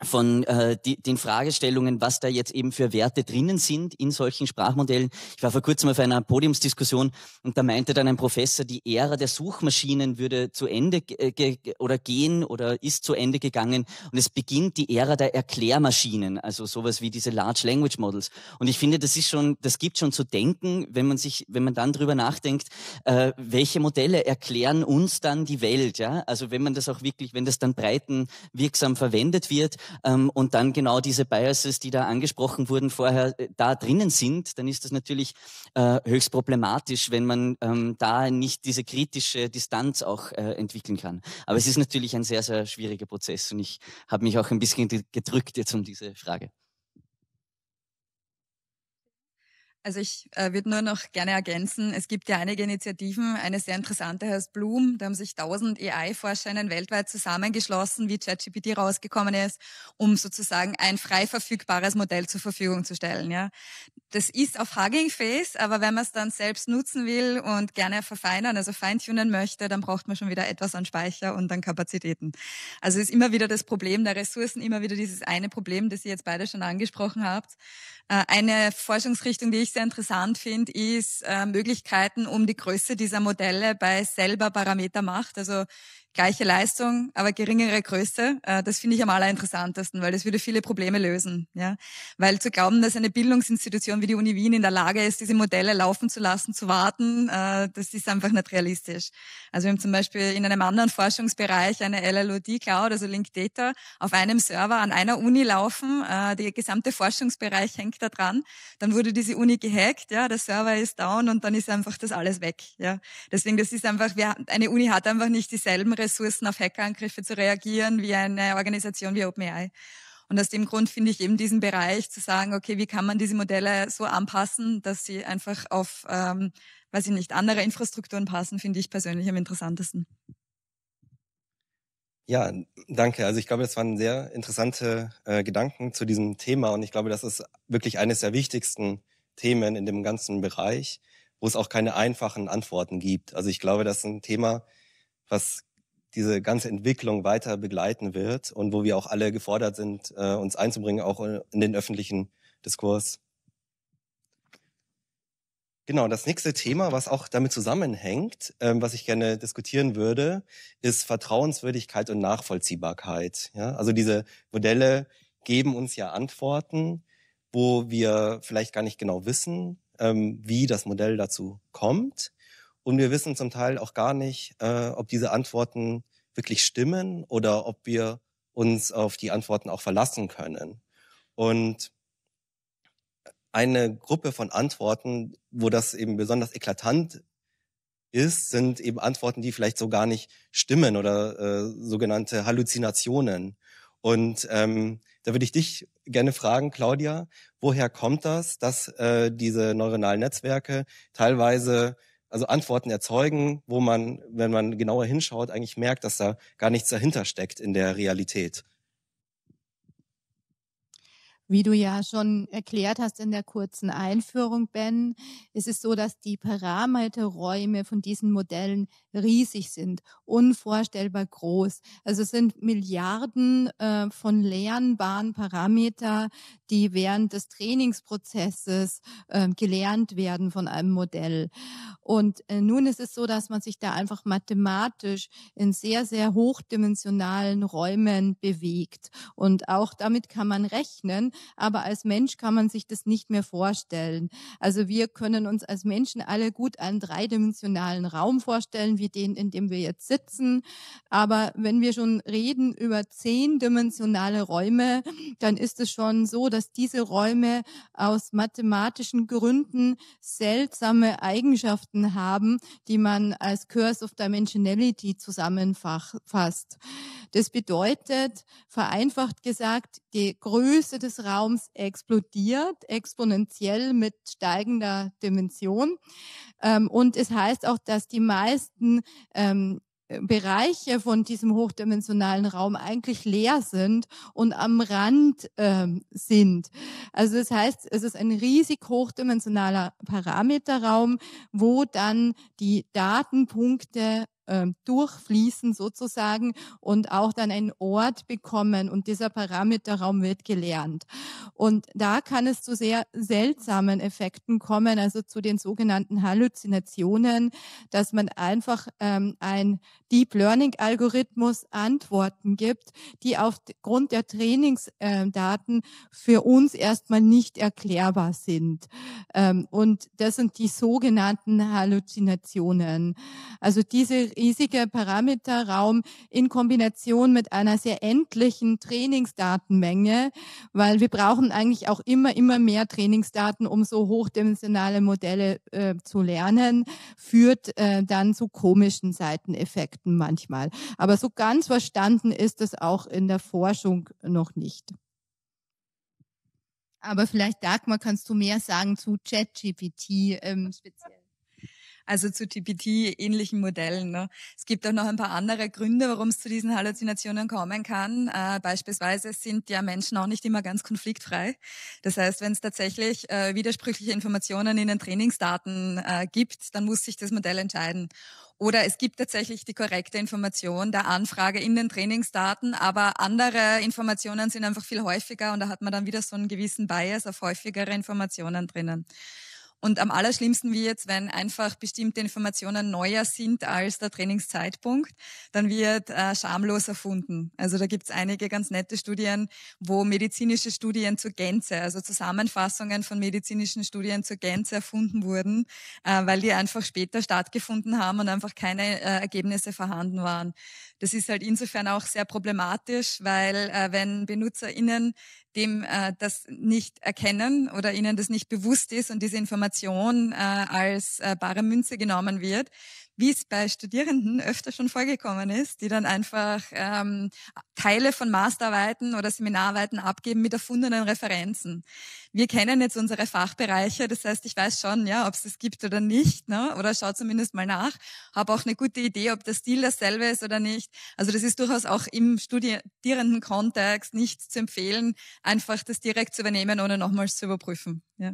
von äh, die, den Fragestellungen, was da jetzt eben für Werte drinnen sind in solchen Sprachmodellen. Ich war vor kurzem auf einer Podiumsdiskussion und da meinte dann ein Professor, die Ära der Suchmaschinen würde zu Ende äh, ge oder gehen oder ist zu Ende gegangen und es beginnt die Ära der Erklärmaschinen, also sowas wie diese Large Language Models. Und ich finde, das ist schon, das gibt schon zu denken, wenn man sich, wenn man dann drüber nachdenkt, äh, welche Modelle erklären uns dann die Welt, ja? Also wenn man das auch wirklich, wenn das dann breiten wirksam verwendet wird ähm, und dann genau diese Biases, die da angesprochen wurden vorher, äh, da drinnen sind, dann ist das natürlich äh, höchst problematisch, wenn man ähm, da nicht diese kritische Distanz auch äh, entwickeln kann. Aber es ist natürlich ein sehr, sehr schwieriger Prozess und ich habe mich auch ein bisschen gedrückt jetzt um diese Frage. Also ich äh, würde nur noch gerne ergänzen, es gibt ja einige Initiativen. Eine sehr interessante heißt Bloom. Da haben sich tausend AI-Forscherinnen weltweit zusammengeschlossen, wie ChatGPT rausgekommen ist, um sozusagen ein frei verfügbares Modell zur Verfügung zu stellen. Ja das ist auf Hugging Face, aber wenn man es dann selbst nutzen will und gerne verfeinern, also feintunen möchte, dann braucht man schon wieder etwas an Speicher und an Kapazitäten. Also ist immer wieder das Problem der Ressourcen, immer wieder dieses eine Problem, das ihr jetzt beide schon angesprochen habt. Äh, eine Forschungsrichtung, die ich sehr interessant finde, ist äh, Möglichkeiten, um die Größe dieser Modelle bei selber Parametermacht, also gleiche Leistung, aber geringere Größe, äh, das finde ich am allerinteressantesten, weil das würde viele Probleme lösen. Ja? Weil zu glauben, dass eine Bildungsinstitution wie die Uni Wien in der Lage ist, diese Modelle laufen zu lassen, zu warten, äh, das ist einfach nicht realistisch. Also wir haben zum Beispiel in einem anderen Forschungsbereich eine LLOD-Cloud, also Linked Data, auf einem Server an einer Uni laufen. Äh, der gesamte Forschungsbereich hängt da dran. Dann wurde diese Uni gehackt, ja, der Server ist down und dann ist einfach das alles weg. Ja? Deswegen, das ist einfach, eine Uni hat einfach nicht dieselben Ressourcen auf Hackerangriffe zu reagieren wie eine Organisation wie OpenAI. Und aus dem Grund finde ich eben diesen Bereich zu sagen, okay, wie kann man diese Modelle so anpassen, dass sie einfach auf, ähm, weiß ich nicht, andere Infrastrukturen passen, finde ich persönlich am interessantesten. Ja, danke. Also ich glaube, das waren sehr interessante äh, Gedanken zu diesem Thema und ich glaube, das ist wirklich eines der wichtigsten Themen in dem ganzen Bereich, wo es auch keine einfachen Antworten gibt. Also ich glaube, das ist ein Thema, was diese ganze Entwicklung weiter begleiten wird und wo wir auch alle gefordert sind, äh, uns einzubringen, auch äh, in den öffentlichen Diskurs. Genau, das nächste Thema, was auch damit zusammenhängt, ähm, was ich gerne diskutieren würde, ist Vertrauenswürdigkeit und Nachvollziehbarkeit. Ja? Also diese Modelle geben uns ja Antworten, wo wir vielleicht gar nicht genau wissen, ähm, wie das Modell dazu kommt. Und wir wissen zum Teil auch gar nicht, äh, ob diese Antworten wirklich stimmen oder ob wir uns auf die Antworten auch verlassen können. Und eine Gruppe von Antworten, wo das eben besonders eklatant ist, sind eben Antworten, die vielleicht so gar nicht stimmen oder äh, sogenannte Halluzinationen. Und ähm, da würde ich dich gerne fragen, Claudia, woher kommt das, dass äh, diese neuronalen Netzwerke teilweise also Antworten erzeugen, wo man, wenn man genauer hinschaut, eigentlich merkt, dass da gar nichts dahinter steckt in der Realität. Wie du ja schon erklärt hast in der kurzen Einführung, Ben, ist es so, dass die Parameterräume von diesen Modellen riesig sind, unvorstellbar groß. Also es sind Milliarden äh, von lernbaren Parameter, die während des Trainingsprozesses äh, gelernt werden von einem Modell. Und äh, nun ist es so, dass man sich da einfach mathematisch in sehr, sehr hochdimensionalen Räumen bewegt. Und auch damit kann man rechnen, aber als Mensch kann man sich das nicht mehr vorstellen. Also wir können uns als Menschen alle gut einen dreidimensionalen Raum vorstellen, wie den, in dem wir jetzt sitzen. Aber wenn wir schon reden über zehndimensionale Räume, dann ist es schon so, dass diese Räume aus mathematischen Gründen seltsame Eigenschaften haben, die man als Curse of Dimensionality zusammenfasst. Das bedeutet, vereinfacht gesagt, die Größe des Raums explodiert, exponentiell mit steigender Dimension. Ähm, und es heißt auch, dass die meisten ähm, Bereiche von diesem hochdimensionalen Raum eigentlich leer sind und am Rand ähm, sind. Also das heißt, es ist ein riesig hochdimensionaler Parameterraum, wo dann die Datenpunkte ähm, durchfließen sozusagen und auch dann einen Ort bekommen und dieser Parameterraum wird gelernt. Und da kann es zu sehr seltsamen Effekten kommen, also zu den sogenannten Halluzinationen, dass man einfach ähm, ein Deep Learning Algorithmus Antworten gibt, die aufgrund der Trainingsdaten ähm, für uns erstmal nicht erklärbar sind. Ähm, und das sind die sogenannten Halluzinationen. Also diese riesige Parameterraum in Kombination mit einer sehr endlichen Trainingsdatenmenge, weil wir brauchen eigentlich auch immer, immer mehr Trainingsdaten, um so hochdimensionale Modelle äh, zu lernen, führt äh, dann zu komischen Seiteneffekten manchmal. Aber so ganz verstanden ist es auch in der Forschung noch nicht. Aber vielleicht, Dagmar, kannst du mehr sagen zu ChatGPT ähm, speziell also zu TPT-ähnlichen Modellen. Ne? Es gibt auch noch ein paar andere Gründe, warum es zu diesen Halluzinationen kommen kann. Äh, beispielsweise sind ja Menschen auch nicht immer ganz konfliktfrei. Das heißt, wenn es tatsächlich äh, widersprüchliche Informationen in den Trainingsdaten äh, gibt, dann muss sich das Modell entscheiden. Oder es gibt tatsächlich die korrekte Information der Anfrage in den Trainingsdaten, aber andere Informationen sind einfach viel häufiger und da hat man dann wieder so einen gewissen Bias auf häufigere Informationen drinnen. Und am allerschlimmsten wie jetzt, wenn einfach bestimmte Informationen neuer sind als der Trainingszeitpunkt, dann wird äh, schamlos erfunden. Also da gibt's einige ganz nette Studien, wo medizinische Studien zur Gänze, also Zusammenfassungen von medizinischen Studien zur Gänze erfunden wurden, äh, weil die einfach später stattgefunden haben und einfach keine äh, Ergebnisse vorhanden waren. Das ist halt insofern auch sehr problematisch, weil äh, wenn BenutzerInnen dem äh, das nicht erkennen oder ihnen das nicht bewusst ist und diese Information äh, als äh, bare Münze genommen wird wie es bei Studierenden öfter schon vorgekommen ist, die dann einfach ähm, Teile von Masterarbeiten oder Seminararbeiten abgeben mit erfundenen Referenzen. Wir kennen jetzt unsere Fachbereiche, das heißt, ich weiß schon, ja, ob es das gibt oder nicht, ne? oder schau zumindest mal nach, habe auch eine gute Idee, ob der Stil dasselbe ist oder nicht. Also das ist durchaus auch im studierenden Kontext nicht zu empfehlen, einfach das direkt zu übernehmen, ohne nochmals zu überprüfen. Ja.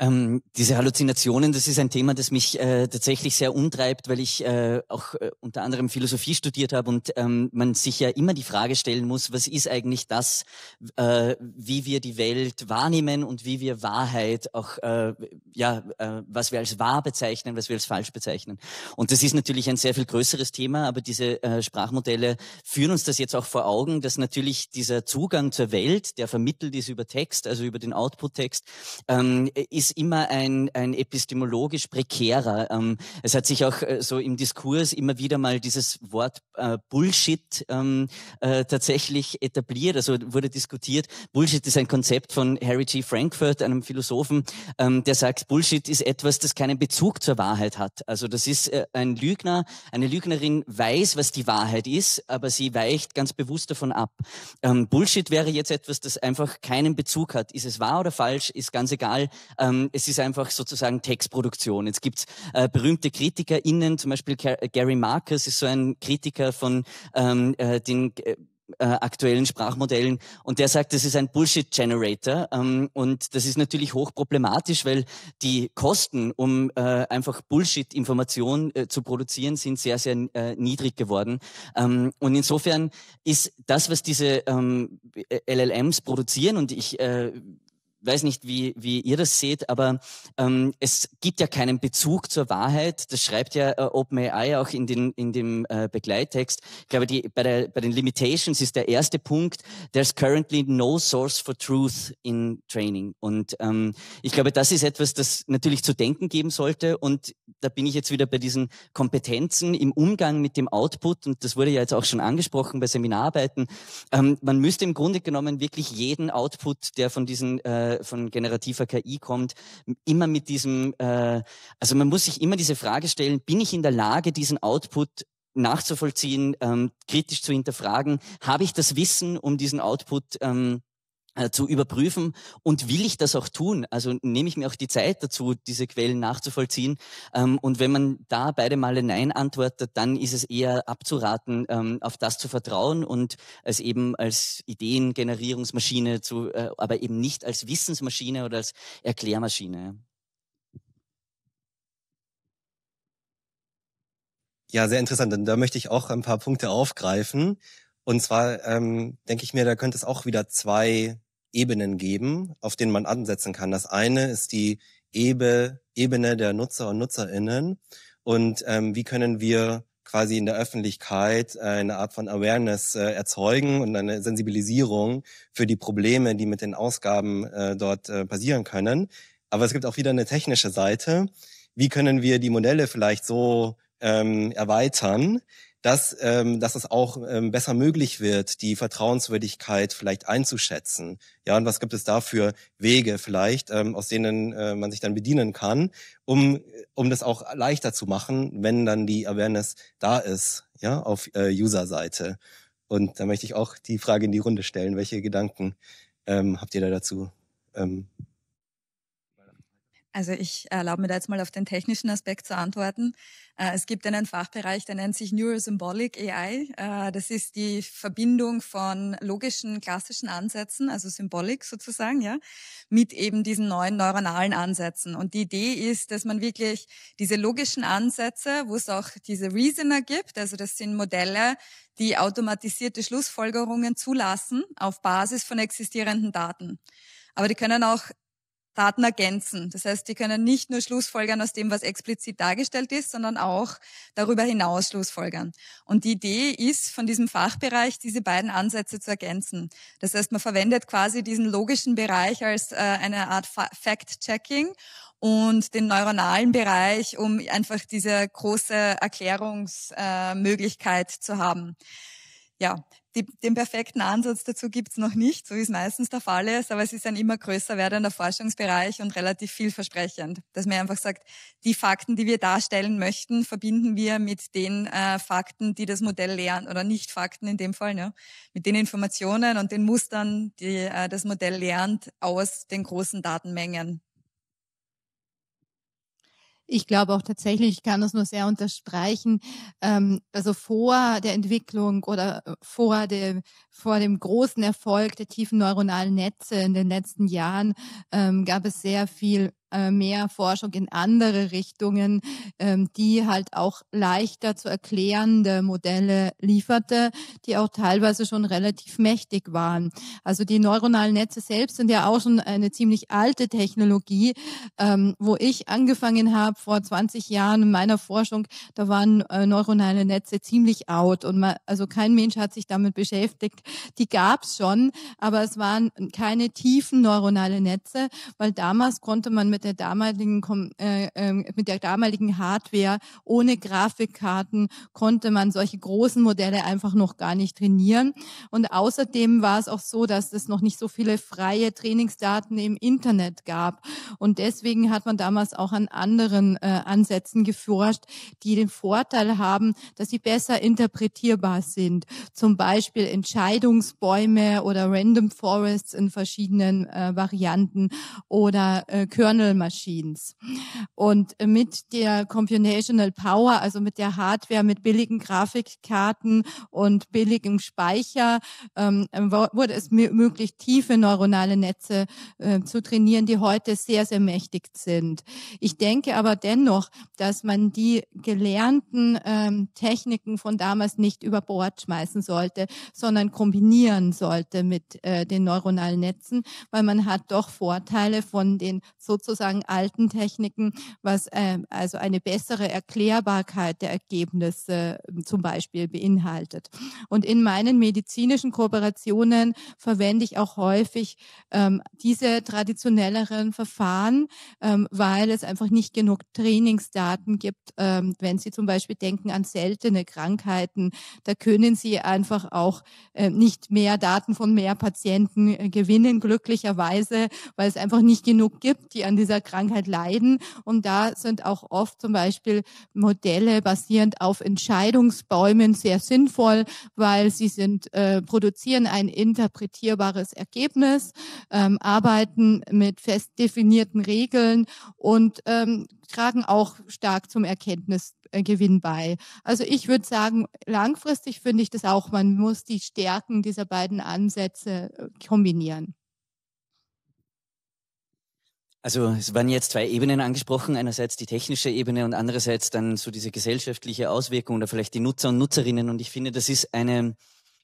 Ähm, diese Halluzinationen, das ist ein Thema, das mich äh, tatsächlich sehr umtreibt, weil ich äh, auch äh, unter anderem Philosophie studiert habe und ähm, man sich ja immer die Frage stellen muss, was ist eigentlich das, äh, wie wir die Welt wahrnehmen und wie wir Wahrheit auch, äh, ja, äh, was wir als wahr bezeichnen, was wir als falsch bezeichnen. Und das ist natürlich ein sehr viel größeres Thema, aber diese äh, Sprachmodelle führen uns das jetzt auch vor Augen, dass natürlich dieser Zugang zur Welt, der vermittelt ist über Text, also über den Output-Text, ähm, ist ist immer ein, ein epistemologisch prekärer. Ähm, es hat sich auch äh, so im Diskurs immer wieder mal dieses Wort äh, Bullshit ähm, äh, tatsächlich etabliert, also wurde diskutiert. Bullshit ist ein Konzept von Harry G. Frankfurt, einem Philosophen, ähm, der sagt, Bullshit ist etwas, das keinen Bezug zur Wahrheit hat. Also das ist äh, ein Lügner, eine Lügnerin weiß, was die Wahrheit ist, aber sie weicht ganz bewusst davon ab. Ähm, Bullshit wäre jetzt etwas, das einfach keinen Bezug hat. Ist es wahr oder falsch, ist ganz egal. Ähm, ähm, es ist einfach sozusagen Textproduktion. Jetzt gibt's äh, berühmte KritikerInnen, zum Beispiel Gary Marcus ist so ein Kritiker von ähm, äh, den äh, äh, aktuellen Sprachmodellen. Und der sagt, das ist ein Bullshit-Generator. Ähm, und das ist natürlich hochproblematisch, weil die Kosten, um äh, einfach bullshit informationen äh, zu produzieren, sind sehr, sehr äh, niedrig geworden. Ähm, und insofern ist das, was diese ähm, LLMs produzieren, und ich äh, weiß nicht, wie, wie ihr das seht, aber ähm, es gibt ja keinen Bezug zur Wahrheit. Das schreibt ja äh, OpenAI auch in, den, in dem äh, Begleittext. Ich glaube, die, bei, der, bei den Limitations ist der erste Punkt, there's currently no source for truth in training. Und ähm, ich glaube, das ist etwas, das natürlich zu denken geben sollte. Und da bin ich jetzt wieder bei diesen Kompetenzen im Umgang mit dem Output. Und das wurde ja jetzt auch schon angesprochen bei Seminararbeiten. Ähm, man müsste im Grunde genommen wirklich jeden Output, der von diesen äh, äh, von generativer KI kommt, immer mit diesem, äh, also man muss sich immer diese Frage stellen, bin ich in der Lage, diesen Output nachzuvollziehen, ähm, kritisch zu hinterfragen, habe ich das Wissen, um diesen Output ähm, äh, zu überprüfen und will ich das auch tun? Also nehme ich mir auch die Zeit dazu, diese Quellen nachzuvollziehen. Ähm, und wenn man da beide Male Nein antwortet, dann ist es eher abzuraten, ähm, auf das zu vertrauen und es eben als Ideengenerierungsmaschine zu, äh, aber eben nicht als Wissensmaschine oder als Erklärmaschine. Ja, sehr interessant. Und da möchte ich auch ein paar Punkte aufgreifen. Und zwar ähm, denke ich mir, da könnte es auch wieder zwei Ebenen geben, auf denen man ansetzen kann. Das eine ist die Ebe, Ebene der Nutzer und Nutzerinnen und ähm, wie können wir quasi in der Öffentlichkeit äh, eine Art von Awareness äh, erzeugen und eine Sensibilisierung für die Probleme, die mit den Ausgaben äh, dort äh, passieren können. Aber es gibt auch wieder eine technische Seite. Wie können wir die Modelle vielleicht so ähm, erweitern, dass, ähm, dass es auch ähm, besser möglich wird, die Vertrauenswürdigkeit vielleicht einzuschätzen. Ja, und was gibt es da für Wege vielleicht, ähm, aus denen äh, man sich dann bedienen kann, um, um das auch leichter zu machen, wenn dann die Awareness da ist, ja, auf äh, User-Seite. Und da möchte ich auch die Frage in die Runde stellen, welche Gedanken ähm, habt ihr da dazu? Ähm, also ich erlaube mir da jetzt mal auf den technischen Aspekt zu antworten. Äh, es gibt einen Fachbereich, der nennt sich Neurosymbolic AI. Äh, das ist die Verbindung von logischen, klassischen Ansätzen, also Symbolik sozusagen, ja, mit eben diesen neuen neuronalen Ansätzen. Und die Idee ist, dass man wirklich diese logischen Ansätze, wo es auch diese Reasoner gibt, also das sind Modelle, die automatisierte Schlussfolgerungen zulassen auf Basis von existierenden Daten. Aber die können auch Daten ergänzen. Das heißt, die können nicht nur Schlussfolgern aus dem, was explizit dargestellt ist, sondern auch darüber hinaus Schlussfolgern. Und die Idee ist, von diesem Fachbereich diese beiden Ansätze zu ergänzen. Das heißt, man verwendet quasi diesen logischen Bereich als äh, eine Art Fact-Checking und den neuronalen Bereich, um einfach diese große Erklärungsmöglichkeit äh, zu haben ja, die, den perfekten Ansatz dazu gibt's noch nicht, so wie es meistens der Fall ist, aber es ist ein immer größer werdender Forschungsbereich und relativ vielversprechend, dass man einfach sagt, die Fakten, die wir darstellen möchten, verbinden wir mit den äh, Fakten, die das Modell lernt, oder nicht Fakten in dem Fall, ne? mit den Informationen und den Mustern, die äh, das Modell lernt, aus den großen Datenmengen ich glaube auch tatsächlich, ich kann das nur sehr unterstreichen, ähm, also vor der Entwicklung oder äh, vor dem, vor dem großen Erfolg der tiefen neuronalen Netze in den letzten Jahren ähm, gab es sehr viel äh, mehr Forschung in andere Richtungen, ähm, die halt auch leichter zu erklärende Modelle lieferte, die auch teilweise schon relativ mächtig waren. Also die neuronalen Netze selbst sind ja auch schon eine ziemlich alte Technologie, ähm, wo ich angefangen habe vor 20 Jahren in meiner Forschung, da waren äh, neuronale Netze ziemlich out und man, also kein Mensch hat sich damit beschäftigt. Die gab es schon, aber es waren keine tiefen neuronale Netze, weil damals konnte man mit der damaligen, äh, ähm, mit der damaligen Hardware ohne Grafikkarten konnte man solche großen Modelle einfach noch gar nicht trainieren. Und außerdem war es auch so, dass es noch nicht so viele freie Trainingsdaten im Internet gab. Und deswegen hat man damals auch an anderen äh, Ansätzen geforscht, die den Vorteil haben, dass sie besser interpretierbar sind. Zum Beispiel Entscheidungsbäume oder Random Forests in verschiedenen äh, Varianten oder äh, Kernel Virtual Machines. Und mit der Computational Power, also mit der Hardware, mit billigen Grafikkarten und billigem Speicher, ähm, ähm wurde es möglich, tiefe neuronale Netze äh, zu trainieren, die heute sehr, sehr mächtig sind. Ich denke aber dennoch, dass man die gelernten ähm, Techniken von damals nicht über Bord schmeißen sollte, sondern kombinieren sollte mit äh, den neuronalen Netzen, weil man hat doch Vorteile von den sozusagen sozusagen alten Techniken, was äh, also eine bessere Erklärbarkeit der Ergebnisse ähm, zum Beispiel beinhaltet. Und in meinen medizinischen Kooperationen verwende ich auch häufig ähm, diese traditionelleren Verfahren, ähm, weil es einfach nicht genug Trainingsdaten gibt. Ähm, wenn Sie zum Beispiel denken an seltene Krankheiten, da können Sie einfach auch äh, nicht mehr Daten von mehr Patienten äh, gewinnen, glücklicherweise, weil es einfach nicht genug gibt, die an diese dieser Krankheit leiden. Und da sind auch oft zum Beispiel Modelle basierend auf Entscheidungsbäumen sehr sinnvoll, weil sie sind, äh, produzieren ein interpretierbares Ergebnis, ähm, arbeiten mit fest definierten Regeln und ähm, tragen auch stark zum Erkenntnisgewinn äh, bei. Also ich würde sagen, langfristig finde ich das auch, man muss die Stärken dieser beiden Ansätze äh, kombinieren. Also es waren jetzt zwei Ebenen angesprochen, einerseits die technische Ebene und andererseits dann so diese gesellschaftliche Auswirkung oder vielleicht die Nutzer und Nutzerinnen. Und ich finde, das ist eine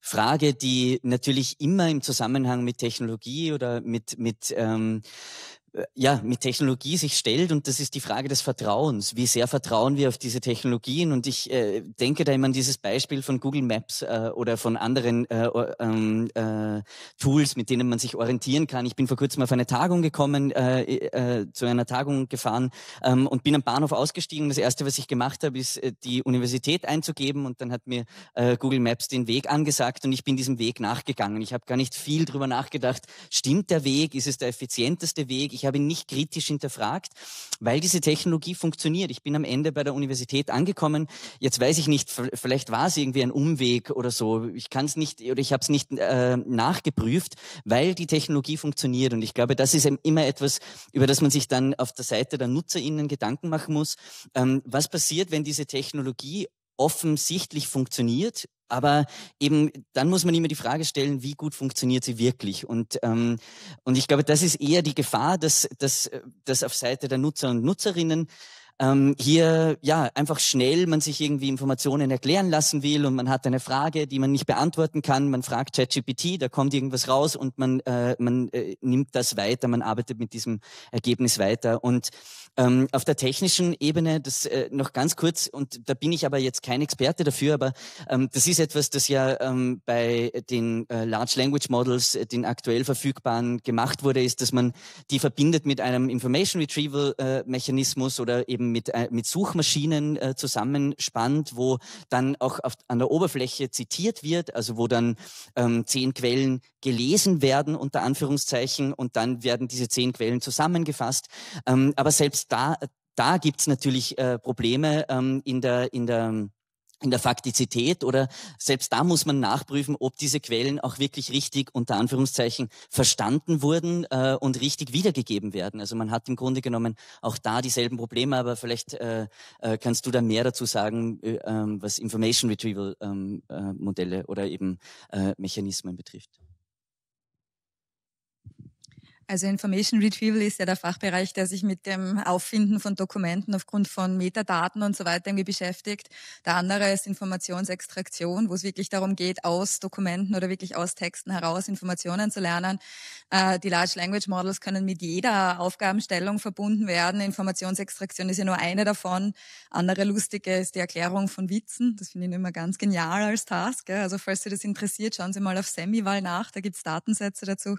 Frage, die natürlich immer im Zusammenhang mit Technologie oder mit, mit ähm, ja, mit Technologie sich stellt. Und das ist die Frage des Vertrauens. Wie sehr vertrauen wir auf diese Technologien? Und ich äh, denke da immer an dieses Beispiel von Google Maps äh, oder von anderen äh, ähm, äh Tools, mit denen man sich orientieren kann. Ich bin vor kurzem auf eine Tagung gekommen, äh, äh, zu einer Tagung gefahren ähm, und bin am Bahnhof ausgestiegen. Das Erste, was ich gemacht habe, ist, die Universität einzugeben. Und dann hat mir Google Maps den Weg angesagt und ich bin diesem Weg nachgegangen. Ich habe gar nicht viel drüber nachgedacht. Stimmt der Weg? Ist es der effizienteste Weg? Ich ich habe ihn nicht kritisch hinterfragt, weil diese Technologie funktioniert. Ich bin am Ende bei der Universität angekommen. Jetzt weiß ich nicht, vielleicht war es irgendwie ein Umweg oder so. Ich kann es nicht oder ich habe es nicht äh, nachgeprüft, weil die Technologie funktioniert. Und ich glaube, das ist immer etwas, über das man sich dann auf der Seite der NutzerInnen Gedanken machen muss. Ähm, was passiert, wenn diese Technologie offensichtlich funktioniert, aber eben, dann muss man immer die Frage stellen, wie gut funktioniert sie wirklich? Und, ähm, und ich glaube, das ist eher die Gefahr, dass, dass, äh, dass auf Seite der Nutzer und Nutzerinnen ähm, hier ja einfach schnell man sich irgendwie Informationen erklären lassen will und man hat eine Frage, die man nicht beantworten kann. Man fragt ChatGPT, da kommt irgendwas raus und man, äh, man äh, nimmt das weiter, man arbeitet mit diesem Ergebnis weiter. Und ähm, auf der technischen Ebene, das äh, noch ganz kurz, und da bin ich aber jetzt kein Experte dafür, aber ähm, das ist etwas, das ja ähm, bei den äh, Large Language Models, äh, den aktuell verfügbaren, gemacht wurde, ist, dass man die verbindet mit einem Information Retrieval äh, Mechanismus oder eben mit, äh, mit Suchmaschinen äh, zusammenspannt, wo dann auch auf, an der Oberfläche zitiert wird, also wo dann ähm, zehn Quellen gelesen werden, unter Anführungszeichen, und dann werden diese zehn Quellen zusammengefasst. Ähm, aber selbst da, da es natürlich äh, Probleme ähm, in der, in der in der Faktizität oder selbst da muss man nachprüfen, ob diese Quellen auch wirklich richtig unter Anführungszeichen verstanden wurden äh, und richtig wiedergegeben werden. Also man hat im Grunde genommen auch da dieselben Probleme, aber vielleicht äh, äh, kannst du da mehr dazu sagen, äh, ähm, was Information Retrieval ähm, äh, Modelle oder eben äh, Mechanismen betrifft. Also Information Retrieval ist ja der Fachbereich, der sich mit dem Auffinden von Dokumenten aufgrund von Metadaten und so weiter irgendwie beschäftigt. Der andere ist Informationsextraktion, wo es wirklich darum geht, aus Dokumenten oder wirklich aus Texten heraus Informationen zu lernen. Äh, die Large Language Models können mit jeder Aufgabenstellung verbunden werden. Informationsextraktion ist ja nur eine davon. Andere lustige ist die Erklärung von Witzen. Das finde ich immer ganz genial als Task. Also falls Sie das interessiert, schauen Sie mal auf Semival nach. Da gibt es Datensätze dazu.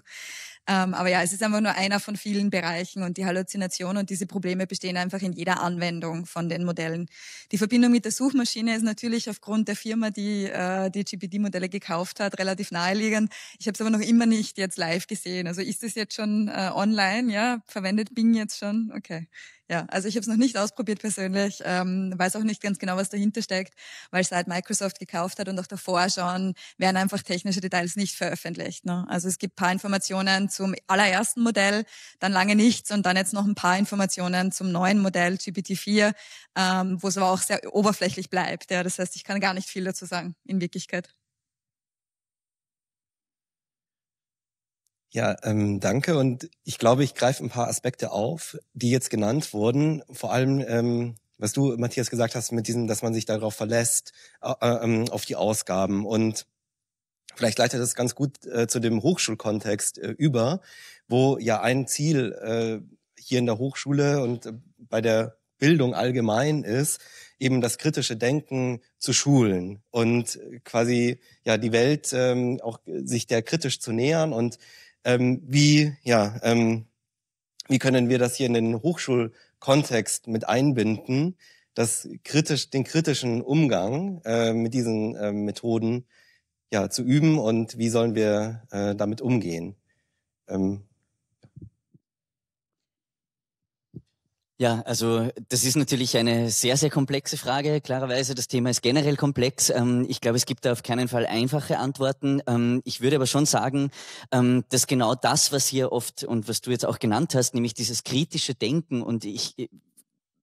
Ähm, aber ja, es ist ist einfach nur einer von vielen Bereichen und die Halluzination und diese Probleme bestehen einfach in jeder Anwendung von den Modellen. Die Verbindung mit der Suchmaschine ist natürlich aufgrund der Firma, die äh, die GPT-Modelle gekauft hat, relativ naheliegend. Ich habe es aber noch immer nicht jetzt live gesehen. Also ist es jetzt schon äh, online? Ja, verwendet Bing jetzt schon? Okay. Ja, also ich habe es noch nicht ausprobiert persönlich, ähm, weiß auch nicht ganz genau, was dahinter steckt, weil seit halt Microsoft gekauft hat und auch davor schon werden einfach technische Details nicht veröffentlicht. Ne? Also es gibt paar Informationen zum allerersten Modell, dann lange nichts und dann jetzt noch ein paar Informationen zum neuen Modell GPT-4, ähm, wo es aber auch sehr oberflächlich bleibt. Ja, das heißt, ich kann gar nicht viel dazu sagen in Wirklichkeit. Ja, ähm, danke. Und ich glaube, ich greife ein paar Aspekte auf, die jetzt genannt wurden. Vor allem, ähm, was du, Matthias, gesagt hast, mit diesem, dass man sich darauf verlässt, äh, ähm, auf die Ausgaben. Und vielleicht leitet das ganz gut äh, zu dem Hochschulkontext äh, über, wo ja ein Ziel äh, hier in der Hochschule und bei der Bildung allgemein ist, eben das kritische Denken zu schulen und quasi ja die Welt ähm, auch sich der kritisch zu nähern und ähm, wie, ja, ähm, wie können wir das hier in den Hochschulkontext mit einbinden, das kritisch, den kritischen Umgang äh, mit diesen äh, Methoden ja, zu üben und wie sollen wir äh, damit umgehen? Ähm, Ja, also das ist natürlich eine sehr, sehr komplexe Frage. Klarerweise, das Thema ist generell komplex. Ähm, ich glaube, es gibt da auf keinen Fall einfache Antworten. Ähm, ich würde aber schon sagen, ähm, dass genau das, was hier oft und was du jetzt auch genannt hast, nämlich dieses kritische Denken und ich,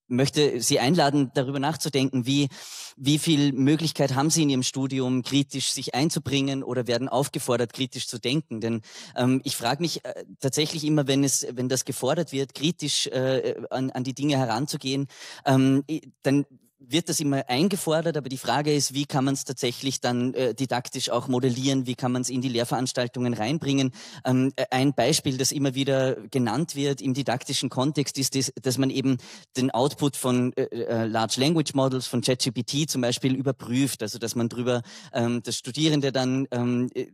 möchte Sie einladen, darüber nachzudenken, wie, wie viel Möglichkeit haben Sie in Ihrem Studium, kritisch sich einzubringen oder werden aufgefordert, kritisch zu denken? Denn ähm, ich frage mich äh, tatsächlich immer, wenn es, wenn das gefordert wird, kritisch äh, an, an die Dinge heranzugehen, ähm, dann wird das immer eingefordert, aber die Frage ist, wie kann man es tatsächlich dann äh, didaktisch auch modellieren, wie kann man es in die Lehrveranstaltungen reinbringen. Ähm, äh, ein Beispiel, das immer wieder genannt wird im didaktischen Kontext, ist, das, dass man eben den Output von äh, äh Large Language Models, von ChatGPT zum Beispiel überprüft, also dass man drüber, ähm, dass Studierende dann ähm, äh,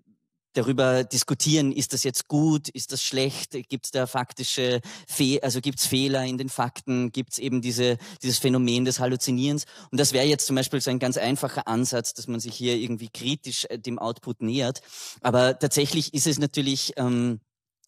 darüber diskutieren, ist das jetzt gut, ist das schlecht, gibt es da faktische, Fe also gibt es Fehler in den Fakten, gibt es eben diese, dieses Phänomen des Halluzinierens. Und das wäre jetzt zum Beispiel so ein ganz einfacher Ansatz, dass man sich hier irgendwie kritisch äh, dem Output nähert. Aber tatsächlich ist es natürlich... Ähm,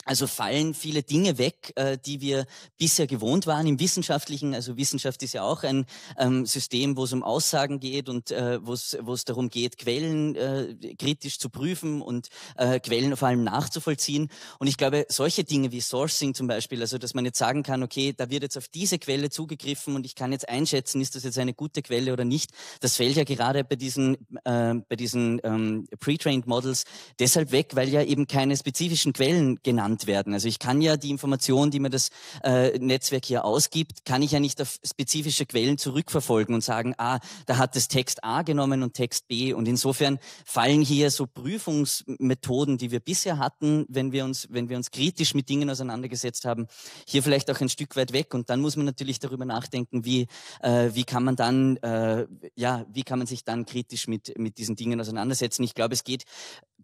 also fallen viele Dinge weg, äh, die wir bisher gewohnt waren im Wissenschaftlichen. Also Wissenschaft ist ja auch ein ähm, System, wo es um Aussagen geht und äh, wo es darum geht, Quellen äh, kritisch zu prüfen und äh, Quellen vor allem nachzuvollziehen. Und ich glaube, solche Dinge wie Sourcing zum Beispiel, also dass man jetzt sagen kann, okay, da wird jetzt auf diese Quelle zugegriffen und ich kann jetzt einschätzen, ist das jetzt eine gute Quelle oder nicht. Das fällt ja gerade bei diesen, äh, bei diesen ähm, Pre-Trained Models deshalb weg, weil ja eben keine spezifischen Quellen genannt relevant werden. Also ich kann ja die Information, die mir das äh, Netzwerk hier ausgibt, kann ich ja nicht auf spezifische Quellen zurückverfolgen und sagen, ah, da hat es Text A genommen und Text B. Und insofern fallen hier so Prüfungsmethoden, die wir bisher hatten, wenn wir uns, wenn wir uns kritisch mit Dingen auseinandergesetzt haben, hier vielleicht auch ein Stück weit weg. Und dann muss man natürlich darüber nachdenken, wie, äh, wie kann man dann, äh, ja, wie kann man sich dann kritisch mit, mit diesen Dingen auseinandersetzen. Ich glaube, es geht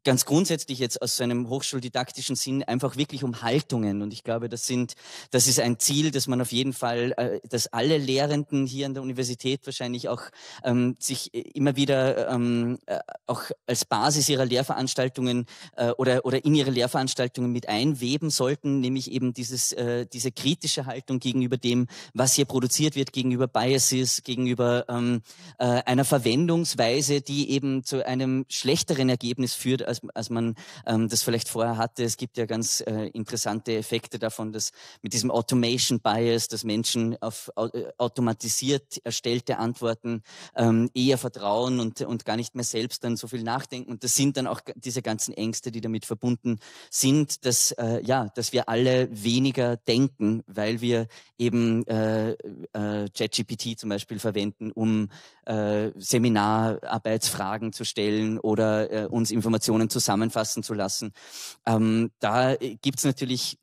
ganz grundsätzlich jetzt aus so einem hochschuldidaktischen Sinn einfach wirklich um Haltungen. Und ich glaube, das sind, das ist ein Ziel, dass man auf jeden Fall, äh, dass alle Lehrenden hier an der Universität wahrscheinlich auch ähm, sich äh, immer wieder ähm, äh, auch als Basis ihrer Lehrveranstaltungen äh, oder, oder in ihre Lehrveranstaltungen mit einweben sollten, nämlich eben dieses, äh, diese kritische Haltung gegenüber dem, was hier produziert wird, gegenüber Biases, gegenüber ähm, äh, einer Verwendungsweise, die eben zu einem schlechteren Ergebnis führt, als, als man ähm, das vielleicht vorher hatte. Es gibt ja ganz äh, interessante Effekte davon, dass mit diesem Automation Bias, dass Menschen auf au äh, automatisiert erstellte Antworten ähm, eher vertrauen und, und gar nicht mehr selbst dann so viel nachdenken. Und das sind dann auch diese ganzen Ängste, die damit verbunden sind, dass, äh, ja, dass wir alle weniger denken, weil wir eben äh, äh, ChatGPT zum Beispiel verwenden, um äh, Seminararbeitsfragen zu stellen oder äh, uns Informationen zusammenfassen zu lassen. Ähm, da äh, gibt es natürlich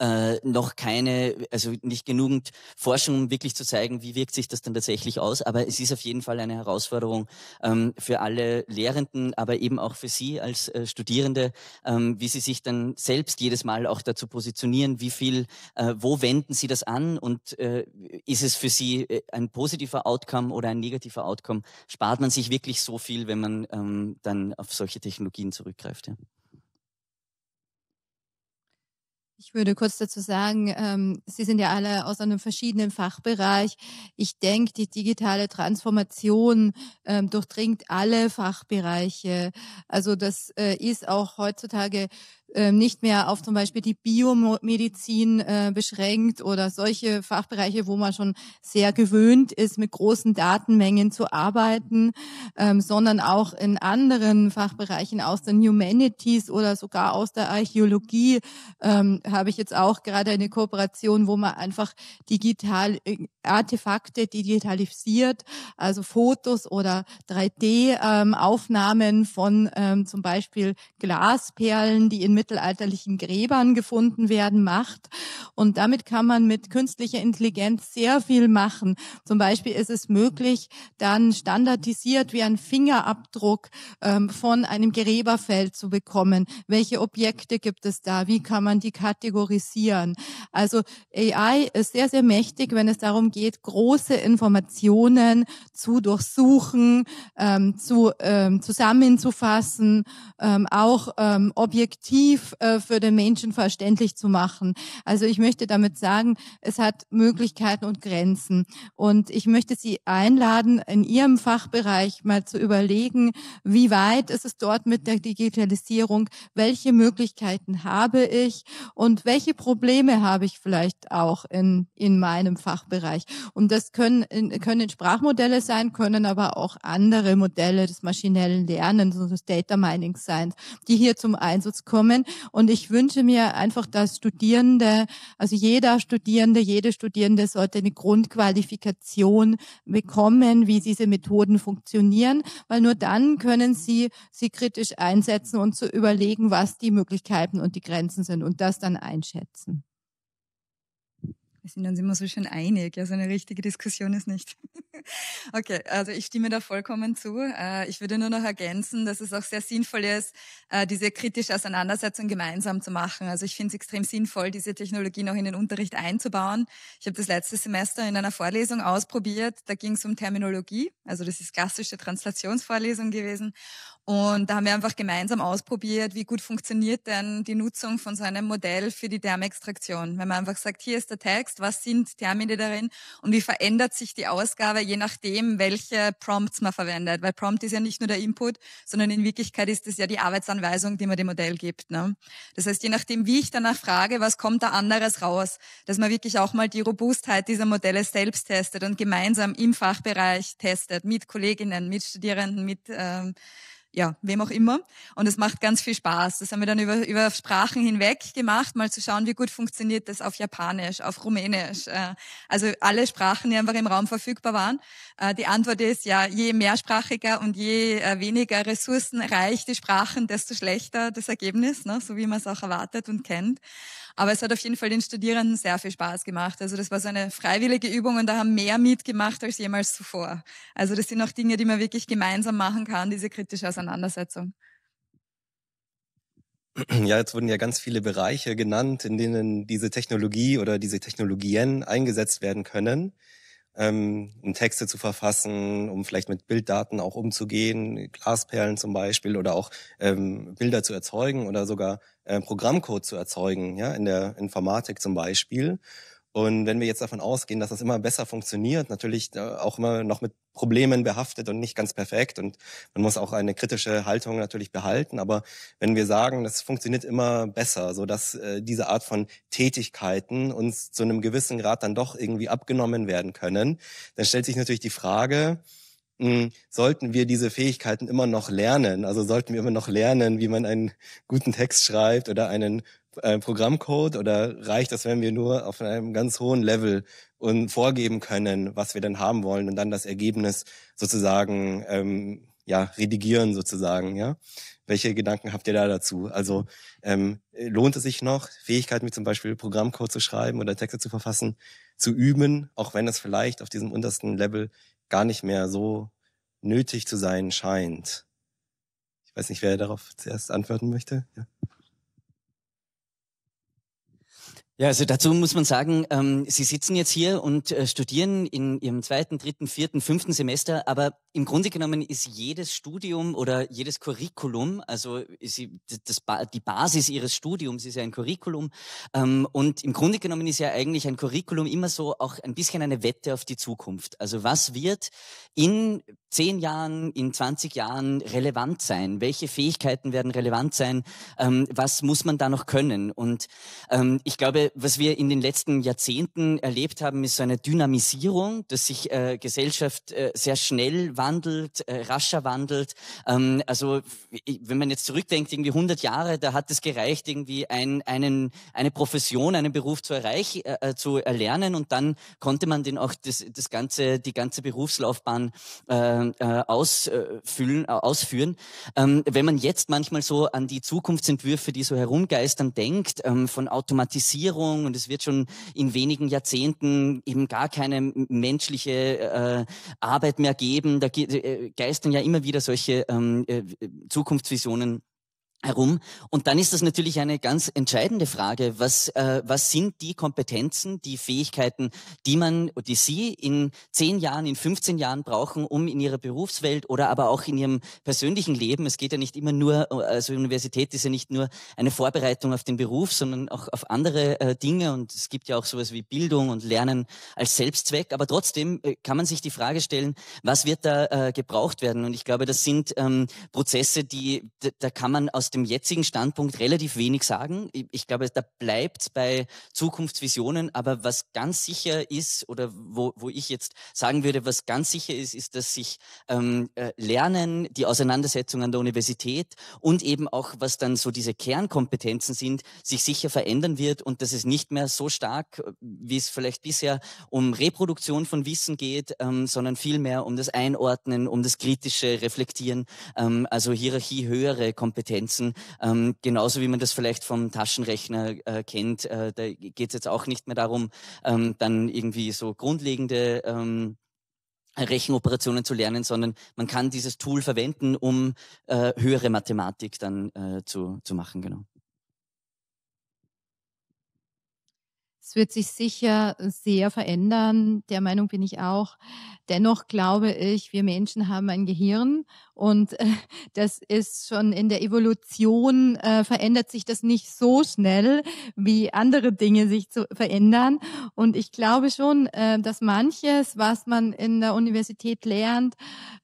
äh, noch keine, also nicht genügend Forschung, um wirklich zu zeigen, wie wirkt sich das dann tatsächlich aus. Aber es ist auf jeden Fall eine Herausforderung ähm, für alle Lehrenden, aber eben auch für Sie als äh, Studierende, ähm, wie Sie sich dann selbst jedes Mal auch dazu positionieren, wie viel, äh, wo wenden Sie das an und äh, ist es für Sie äh, ein positiver Outcome oder ein negativer Outcome? Spart man sich wirklich so viel, wenn man ähm, dann auf solche Technologien zurückgreift? Ja? Ich würde kurz dazu sagen, ähm, Sie sind ja alle aus einem verschiedenen Fachbereich. Ich denke, die digitale Transformation ähm, durchdringt alle Fachbereiche. Also das äh, ist auch heutzutage ähm, nicht mehr auf zum Beispiel die Biomedizin äh, beschränkt oder solche Fachbereiche, wo man schon sehr gewöhnt ist, mit großen Datenmengen zu arbeiten, ähm, sondern auch in anderen Fachbereichen aus den Humanities oder sogar aus der Archäologie ähm, habe ich jetzt auch gerade eine Kooperation, wo man einfach digital äh, Artefakte digitalisiert, also Fotos oder 3D-Aufnahmen ähm, von ähm, zum Beispiel Glasperlen, die in mittelalterlichen Gräbern gefunden werden, macht. Und damit kann man mit künstlicher Intelligenz sehr viel machen. Zum Beispiel ist es möglich, dann standardisiert wie ein Fingerabdruck ähm, von einem Gräberfeld zu bekommen. Welche Objekte gibt es da? Wie kann man die kategorisieren? Also AI ist sehr, sehr mächtig, wenn es darum geht, geht, große Informationen zu durchsuchen, ähm, zu, ähm, zusammenzufassen, ähm, auch ähm, objektiv äh, für den Menschen verständlich zu machen. Also ich möchte damit sagen, es hat Möglichkeiten und Grenzen. Und ich möchte Sie einladen, in Ihrem Fachbereich mal zu überlegen, wie weit ist es dort mit der Digitalisierung, welche Möglichkeiten habe ich und welche Probleme habe ich vielleicht auch in, in meinem Fachbereich. Bereich. Und das können, können Sprachmodelle sein, können aber auch andere Modelle des maschinellen Lernens und also des Data Mining sein, die hier zum Einsatz kommen. Und ich wünsche mir einfach, dass Studierende, also jeder Studierende, jede Studierende sollte eine Grundqualifikation bekommen, wie diese Methoden funktionieren, weil nur dann können sie sie kritisch einsetzen und zu überlegen, was die Möglichkeiten und die Grenzen sind und das dann einschätzen. Wir sind uns immer so schön einig. Also eine richtige Diskussion ist nicht. okay, also ich stimme da vollkommen zu. Äh, ich würde nur noch ergänzen, dass es auch sehr sinnvoll ist, äh, diese kritische Auseinandersetzung gemeinsam zu machen. Also ich finde es extrem sinnvoll, diese Technologie noch in den Unterricht einzubauen. Ich habe das letzte Semester in einer Vorlesung ausprobiert. Da ging es um Terminologie. Also das ist klassische Translationsvorlesung gewesen. Und da haben wir einfach gemeinsam ausprobiert, wie gut funktioniert denn die Nutzung von so einem Modell für die Thermextraktion. Wenn man einfach sagt, hier ist der Text, was sind Termine darin und wie verändert sich die Ausgabe, je nachdem, welche Prompts man verwendet. Weil Prompt ist ja nicht nur der Input, sondern in Wirklichkeit ist es ja die Arbeitsanweisung, die man dem Modell gibt. Ne? Das heißt, je nachdem, wie ich danach frage, was kommt da anderes raus, dass man wirklich auch mal die Robustheit dieser Modelle selbst testet und gemeinsam im Fachbereich testet, mit Kolleginnen, mit Studierenden, mit ähm, ja, wem auch immer. Und es macht ganz viel Spaß. Das haben wir dann über, über Sprachen hinweg gemacht, mal zu schauen, wie gut funktioniert das auf Japanisch, auf Rumänisch. Äh, also alle Sprachen, die einfach im Raum verfügbar waren. Äh, die Antwort ist ja, je mehrsprachiger und je äh, weniger ressourcenreich die Sprachen, desto schlechter das Ergebnis, ne? so wie man es auch erwartet und kennt. Aber es hat auf jeden Fall den Studierenden sehr viel Spaß gemacht. Also das war so eine freiwillige Übung und da haben mehr mitgemacht als jemals zuvor. Also das sind auch Dinge, die man wirklich gemeinsam machen kann, diese kritische Auseinandersetzung. Ja, jetzt wurden ja ganz viele Bereiche genannt, in denen diese Technologie oder diese Technologien eingesetzt werden können ähm, um Texte zu verfassen, um vielleicht mit Bilddaten auch umzugehen, Glasperlen zum Beispiel oder auch ähm, Bilder zu erzeugen oder sogar äh, Programmcode zu erzeugen, ja, in der Informatik zum Beispiel. Und wenn wir jetzt davon ausgehen, dass das immer besser funktioniert, natürlich äh, auch immer noch mit Problemen behaftet und nicht ganz perfekt. Und man muss auch eine kritische Haltung natürlich behalten. Aber wenn wir sagen, das funktioniert immer besser, so dass äh, diese Art von Tätigkeiten uns zu einem gewissen Grad dann doch irgendwie abgenommen werden können, dann stellt sich natürlich die Frage, hm, sollten wir diese Fähigkeiten immer noch lernen? Also sollten wir immer noch lernen, wie man einen guten Text schreibt oder einen äh, Programmcode oder reicht das, wenn wir nur auf einem ganz hohen Level und vorgeben können, was wir denn haben wollen und dann das Ergebnis sozusagen ähm, ja redigieren sozusagen, ja? Welche Gedanken habt ihr da dazu? Also ähm, lohnt es sich noch, Fähigkeiten wie zum Beispiel Programmcode zu schreiben oder Texte zu verfassen, zu üben, auch wenn es vielleicht auf diesem untersten Level gar nicht mehr so nötig zu sein scheint? Ich weiß nicht, wer darauf zuerst antworten möchte. Ja. Ja, also dazu muss man sagen, ähm, Sie sitzen jetzt hier und äh, studieren in Ihrem zweiten, dritten, vierten, fünften Semester, aber im Grunde genommen ist jedes Studium oder jedes Curriculum, also Sie, das, die Basis Ihres Studiums ist ja ein Curriculum ähm, und im Grunde genommen ist ja eigentlich ein Curriculum immer so auch ein bisschen eine Wette auf die Zukunft. Also was wird in zehn Jahren, in 20 Jahren relevant sein? Welche Fähigkeiten werden relevant sein? Ähm, was muss man da noch können? Und ähm, ich glaube, glaube, was wir in den letzten Jahrzehnten erlebt haben, ist so eine Dynamisierung, dass sich äh, Gesellschaft äh, sehr schnell wandelt, äh, rascher wandelt. Ähm, also wenn man jetzt zurückdenkt, irgendwie 100 Jahre, da hat es gereicht, irgendwie ein, einen, eine Profession, einen Beruf zu erreichen, äh, äh, zu erlernen und dann konnte man den auch das, das ganze, die ganze Berufslaufbahn äh, äh ausfüllen, ausführen. Ähm, wenn man jetzt manchmal so an die Zukunftsentwürfe, die so herumgeistern, denkt, ähm, von Automatisierung, Globalisierung und es wird schon in wenigen Jahrzehnten eben gar keine menschliche äh, Arbeit mehr geben. Da ge äh, geistern ja immer wieder solche ähm, äh, Zukunftsvisionen herum. Und dann ist das natürlich eine ganz entscheidende Frage, was, äh, was sind die Kompetenzen, die Fähigkeiten, die man, die Sie in zehn Jahren, in 15 Jahren brauchen, um in Ihrer Berufswelt oder aber auch in Ihrem persönlichen Leben, es geht ja nicht immer nur, also Universität ist ja nicht nur eine Vorbereitung auf den Beruf, sondern auch auf andere äh, Dinge und es gibt ja auch sowas wie Bildung und Lernen als Selbstzweck, aber trotzdem äh, kann man sich die Frage stellen, was wird da äh, gebraucht werden? Und ich glaube, das sind ähm, Prozesse, die, da kann man aus dem jetzigen Standpunkt relativ wenig sagen. Ich glaube, da bleibt es bei Zukunftsvisionen. Aber was ganz sicher ist oder wo, wo ich jetzt sagen würde, was ganz sicher ist, ist, dass sich ähm, äh, Lernen, die Auseinandersetzung an der Universität und eben auch, was dann so diese Kernkompetenzen sind, sich sicher verändern wird und dass es nicht mehr so stark, äh, wie es vielleicht bisher um Reproduktion von Wissen geht, ähm, sondern vielmehr um das Einordnen, um das kritische Reflektieren, ähm, also Hierarchie höhere Kompetenzen lassen. Ähm, genauso wie man das vielleicht vom Taschenrechner äh, kennt, äh, da geht es jetzt auch nicht mehr darum, ähm, dann irgendwie so grundlegende ähm, Rechenoperationen zu lernen, sondern man kann dieses Tool verwenden, um äh, höhere Mathematik dann äh, zu, zu machen, genau. Es wird sich sicher sehr verändern. Der Meinung bin ich auch. Dennoch glaube ich, wir Menschen haben ein Gehirn und äh, das ist schon in der Evolution äh, verändert sich das nicht so schnell, wie andere Dinge sich zu verändern. Und ich glaube schon, äh, dass manches, was man in der Universität lernt,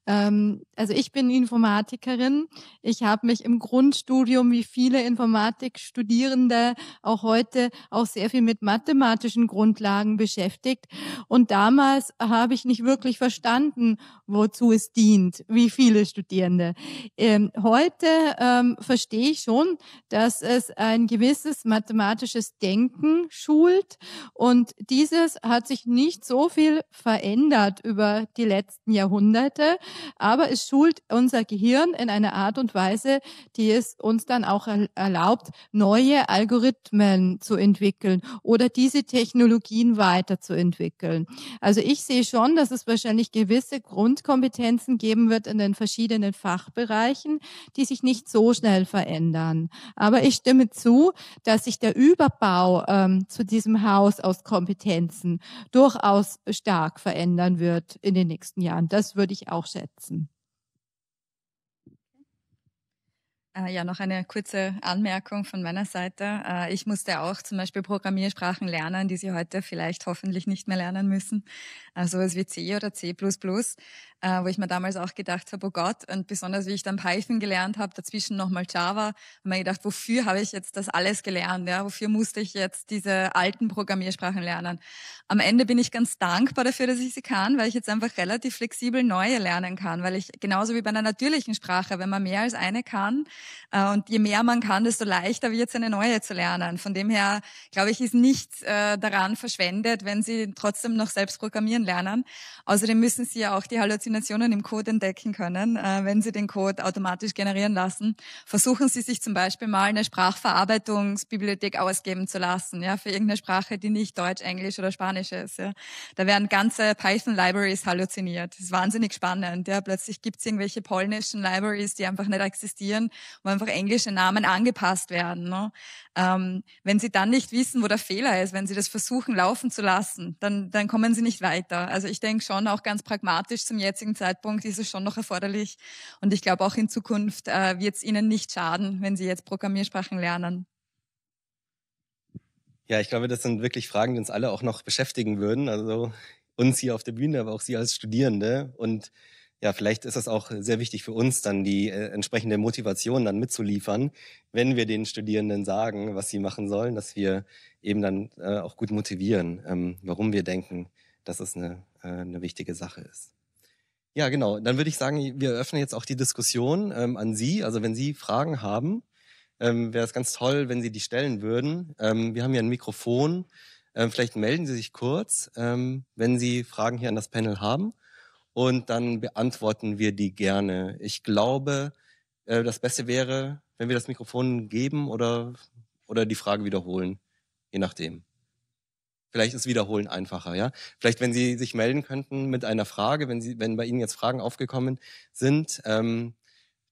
ähm, also ich bin Informatikerin. Ich habe mich im Grundstudium, wie viele Informatikstudierende auch heute, auch sehr viel mit Mathe mathematischen Grundlagen beschäftigt. Und damals habe ich nicht wirklich verstanden, wozu es dient, wie viele Studierende. Ähm, heute ähm, verstehe ich schon, dass es ein gewisses mathematisches Denken schult. Und dieses hat sich nicht so viel verändert über die letzten Jahrhunderte, aber es schult unser Gehirn in einer Art und Weise, die es uns dann auch erlaubt, neue Algorithmen zu entwickeln oder die diese Technologien weiterzuentwickeln. Also ich sehe schon, dass es wahrscheinlich gewisse Grundkompetenzen geben wird in den verschiedenen Fachbereichen, die sich nicht so schnell verändern. Aber ich stimme zu, dass sich der Überbau ähm, zu diesem Haus aus Kompetenzen durchaus stark verändern wird in den nächsten Jahren. Das würde ich auch schätzen. Äh, ja, noch eine kurze Anmerkung von meiner Seite. Äh, ich musste auch zum Beispiel Programmiersprachen lernen, die Sie heute vielleicht hoffentlich nicht mehr lernen müssen. Also was wie C oder C++, äh, wo ich mir damals auch gedacht habe, oh Gott, und besonders wie ich dann Python gelernt habe, dazwischen nochmal Java, habe mir gedacht, wofür habe ich jetzt das alles gelernt? Ja, wofür musste ich jetzt diese alten Programmiersprachen lernen? Am Ende bin ich ganz dankbar dafür, dass ich sie kann, weil ich jetzt einfach relativ flexibel neue lernen kann, weil ich genauso wie bei einer natürlichen Sprache, wenn man mehr als eine kann, äh, und je mehr man kann, desto leichter wird es, eine neue zu lernen. Von dem her, glaube ich, ist nichts äh, daran verschwendet, wenn Sie trotzdem noch selbst programmieren lernen. Außerdem müssen Sie ja auch die Halluzinationen im Code entdecken können, äh, wenn Sie den Code automatisch generieren lassen. Versuchen Sie sich zum Beispiel mal eine Sprachverarbeitungsbibliothek ausgeben zu lassen, ja, für irgendeine Sprache, die nicht Deutsch, Englisch oder Spanisch ist. Ja. Da werden ganze Python-Libraries halluziniert. Das ist wahnsinnig spannend. Ja. Plötzlich gibt es irgendwelche polnischen Libraries, die einfach nicht existieren wo einfach englische Namen angepasst werden. Ne? Ähm, wenn sie dann nicht wissen, wo der Fehler ist, wenn sie das versuchen laufen zu lassen, dann, dann kommen sie nicht weiter. Also ich denke schon auch ganz pragmatisch zum jetzigen Zeitpunkt ist es schon noch erforderlich. Und ich glaube auch in Zukunft äh, wird es ihnen nicht schaden, wenn sie jetzt Programmiersprachen lernen. Ja, ich glaube, das sind wirklich Fragen, die uns alle auch noch beschäftigen würden. Also uns hier auf der Bühne, aber auch Sie als Studierende. Und ja, vielleicht ist es auch sehr wichtig für uns, dann die äh, entsprechende Motivation dann mitzuliefern, wenn wir den Studierenden sagen, was sie machen sollen, dass wir eben dann äh, auch gut motivieren, ähm, warum wir denken, dass es eine, äh, eine wichtige Sache ist. Ja, genau. Dann würde ich sagen, wir öffnen jetzt auch die Diskussion ähm, an Sie. Also wenn Sie Fragen haben, ähm, wäre es ganz toll, wenn Sie die stellen würden. Ähm, wir haben hier ein Mikrofon. Ähm, vielleicht melden Sie sich kurz, ähm, wenn Sie Fragen hier an das Panel haben und dann beantworten wir die gerne. Ich glaube, äh, das Beste wäre, wenn wir das Mikrofon geben oder, oder die Frage wiederholen, je nachdem. Vielleicht ist Wiederholen einfacher, ja. Vielleicht, wenn Sie sich melden könnten mit einer Frage, wenn Sie, wenn bei Ihnen jetzt Fragen aufgekommen sind, ähm,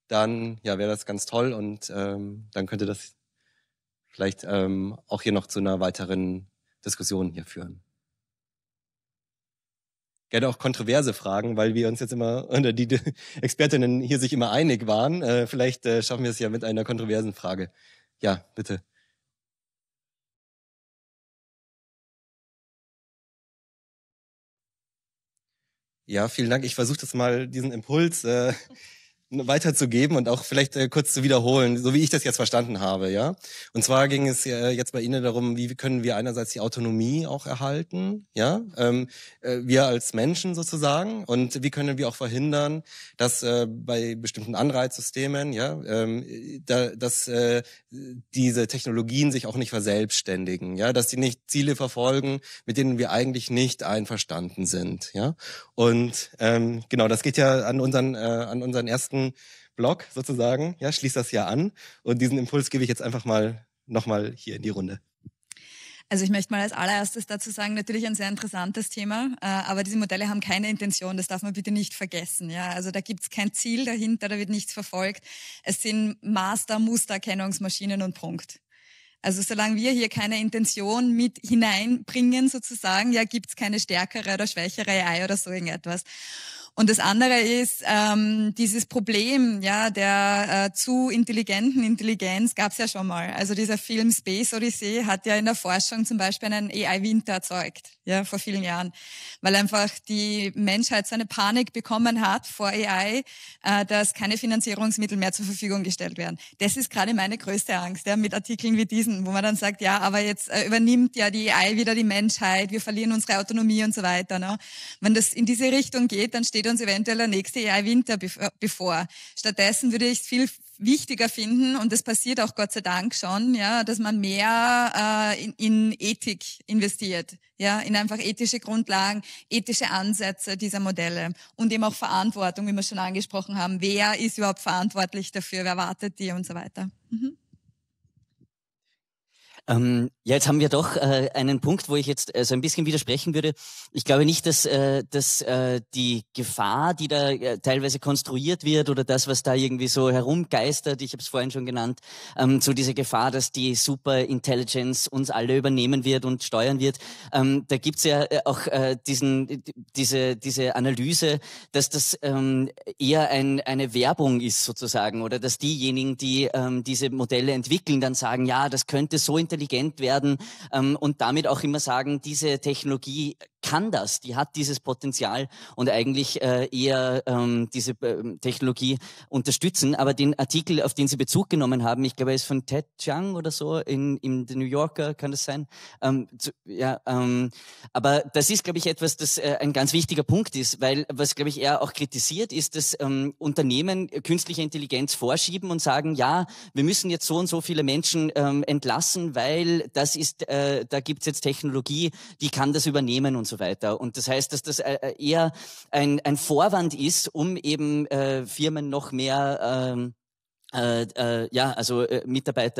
dann ja, wäre das ganz toll und ähm, dann könnte das vielleicht ähm, auch hier noch zu einer weiteren Diskussion hier führen gerne auch kontroverse Fragen, weil wir uns jetzt immer, oder die, die Expertinnen hier sich immer einig waren. Äh, vielleicht äh, schaffen wir es ja mit einer kontroversen Frage. Ja, bitte. Ja, vielen Dank. Ich versuche das mal, diesen Impuls äh, weiterzugeben und auch vielleicht äh, kurz zu wiederholen, so wie ich das jetzt verstanden habe, ja. Und zwar ging es äh, jetzt bei Ihnen darum, wie können wir einerseits die Autonomie auch erhalten, ja, ähm, äh, wir als Menschen sozusagen, und wie können wir auch verhindern, dass äh, bei bestimmten Anreizsystemen, ja, ähm, da, dass äh, diese Technologien sich auch nicht verselbstständigen, ja, dass sie nicht Ziele verfolgen, mit denen wir eigentlich nicht einverstanden sind, ja. Und ähm, genau, das geht ja an unseren äh, an unseren ersten zweiten Block sozusagen. Ja, schließt das ja an. Und diesen Impuls gebe ich jetzt einfach mal nochmal hier in die Runde. Also ich möchte mal als allererstes dazu sagen, natürlich ein sehr interessantes Thema, äh, aber diese Modelle haben keine Intention, das darf man bitte nicht vergessen. Ja, also da gibt es kein Ziel dahinter, da wird nichts verfolgt. Es sind Master-Mustererkennungsmaschinen und Punkt. Also solange wir hier keine Intention mit hineinbringen, sozusagen, ja, es keine stärkere oder schwächere AI oder so irgendetwas. Und das andere ist ähm, dieses Problem ja der äh, zu intelligenten Intelligenz gab es ja schon mal. Also dieser Film Space Odyssey hat ja in der Forschung zum Beispiel einen AI-Winter erzeugt, ja vor vielen Jahren, weil einfach die Menschheit so eine Panik bekommen hat vor AI, äh, dass keine Finanzierungsmittel mehr zur Verfügung gestellt werden. Das ist gerade meine größte Angst ja, mit Artikeln wie diesen, wo man dann sagt, ja, aber jetzt äh, übernimmt ja die AI wieder die Menschheit, wir verlieren unsere Autonomie und so weiter. Ne? Wenn das in diese Richtung geht, dann steht uns eventuell der nächste Jahr Winter äh, bevor. Stattdessen würde ich es viel wichtiger finden und das passiert auch Gott sei Dank schon, ja, dass man mehr äh, in, in Ethik investiert, ja, in einfach ethische Grundlagen, ethische Ansätze dieser Modelle und eben auch Verantwortung, wie wir schon angesprochen haben. Wer ist überhaupt verantwortlich dafür? Wer wartet die und so weiter? Mhm. Ähm, ja, jetzt haben wir doch äh, einen Punkt, wo ich jetzt äh, so ein bisschen widersprechen würde. Ich glaube nicht, dass, äh, dass äh, die Gefahr, die da äh, teilweise konstruiert wird oder das, was da irgendwie so herumgeistert, ich habe es vorhin schon genannt, ähm, so diese Gefahr, dass die Superintelligence uns alle übernehmen wird und steuern wird. Ähm, da gibt's ja äh, auch äh, diesen, diese, diese Analyse, dass das ähm, eher ein, eine Werbung ist sozusagen oder dass diejenigen, die ähm, diese Modelle entwickeln, dann sagen, ja, das könnte so intelligent intelligent werden ähm, und damit auch immer sagen, diese Technologie kann das, die hat dieses Potenzial und eigentlich äh, eher ähm, diese äh, Technologie unterstützen. Aber den Artikel, auf den Sie Bezug genommen haben, ich glaube, er ist von Ted Chiang oder so in, in The New Yorker, kann das sein? Ähm, zu, ja, ähm, aber das ist, glaube ich, etwas, das äh, ein ganz wichtiger Punkt ist, weil was, glaube ich, er auch kritisiert, ist, dass ähm, Unternehmen künstliche Intelligenz vorschieben und sagen, ja, wir müssen jetzt so und so viele Menschen ähm, entlassen, weil das ist, äh, da gibt's jetzt Technologie, die kann das übernehmen und so weiter. Und das heißt, dass das äh, äh, eher ein, ein Vorwand ist, um eben äh, Firmen noch mehr ähm, äh, äh, ja, also äh,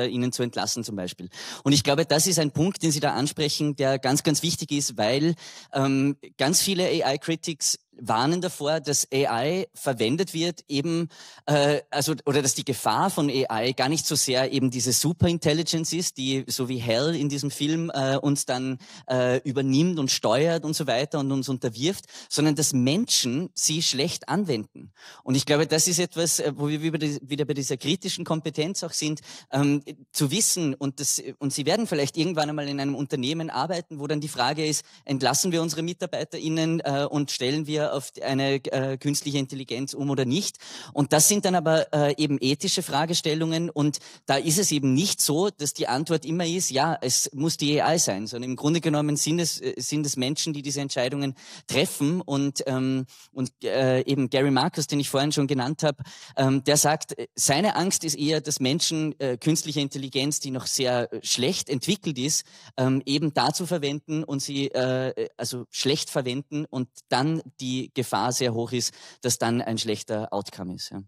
ihnen zu entlassen zum Beispiel. Und ich glaube, das ist ein Punkt, den Sie da ansprechen, der ganz, ganz wichtig ist, weil ähm, ganz viele AI-Critics warnen davor, dass AI verwendet wird, eben äh, also oder dass die Gefahr von AI gar nicht so sehr eben diese Superintelligence ist, die so wie Hell in diesem Film äh, uns dann äh, übernimmt und steuert und so weiter und uns unterwirft, sondern dass Menschen sie schlecht anwenden. Und ich glaube, das ist etwas, äh, wo wir wieder bei dieser kritischen Kompetenz auch sind, ähm, zu wissen und das und sie werden vielleicht irgendwann einmal in einem Unternehmen arbeiten, wo dann die Frage ist, entlassen wir unsere MitarbeiterInnen äh, und stellen wir auf eine äh, künstliche Intelligenz um oder nicht. Und das sind dann aber äh, eben ethische Fragestellungen und da ist es eben nicht so, dass die Antwort immer ist, ja, es muss die AI sein, sondern im Grunde genommen sind es, äh, sind es Menschen, die diese Entscheidungen treffen und, ähm, und äh, eben Gary Marcus, den ich vorhin schon genannt habe, ähm, der sagt, äh, seine Angst ist eher, dass Menschen äh, künstliche Intelligenz, die noch sehr äh, schlecht entwickelt ist, ähm, eben dazu verwenden und sie äh, also schlecht verwenden und dann die Gefahr sehr hoch ist, dass dann ein schlechter Outcome ist. Ja.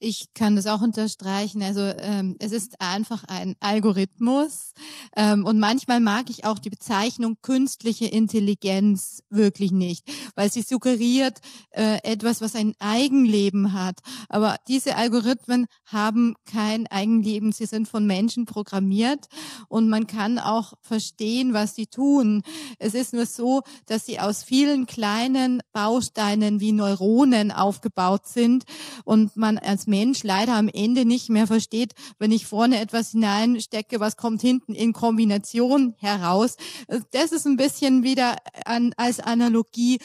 Ich kann das auch unterstreichen. Also ähm, es ist einfach ein Algorithmus. Ähm, und manchmal mag ich auch die Bezeichnung künstliche Intelligenz wirklich nicht, weil sie suggeriert äh, etwas, was ein Eigenleben hat. Aber diese Algorithmen haben kein Eigenleben. Sie sind von Menschen programmiert und man kann auch verstehen, was sie tun. Es ist nur so, dass sie aus vielen kleinen Bausteinen wie Neuronen aufgebaut sind und man als Mensch leider am Ende nicht mehr versteht, wenn ich vorne etwas hineinstecke, was kommt hinten in Kombination heraus. Das ist ein bisschen wieder an, als Analogie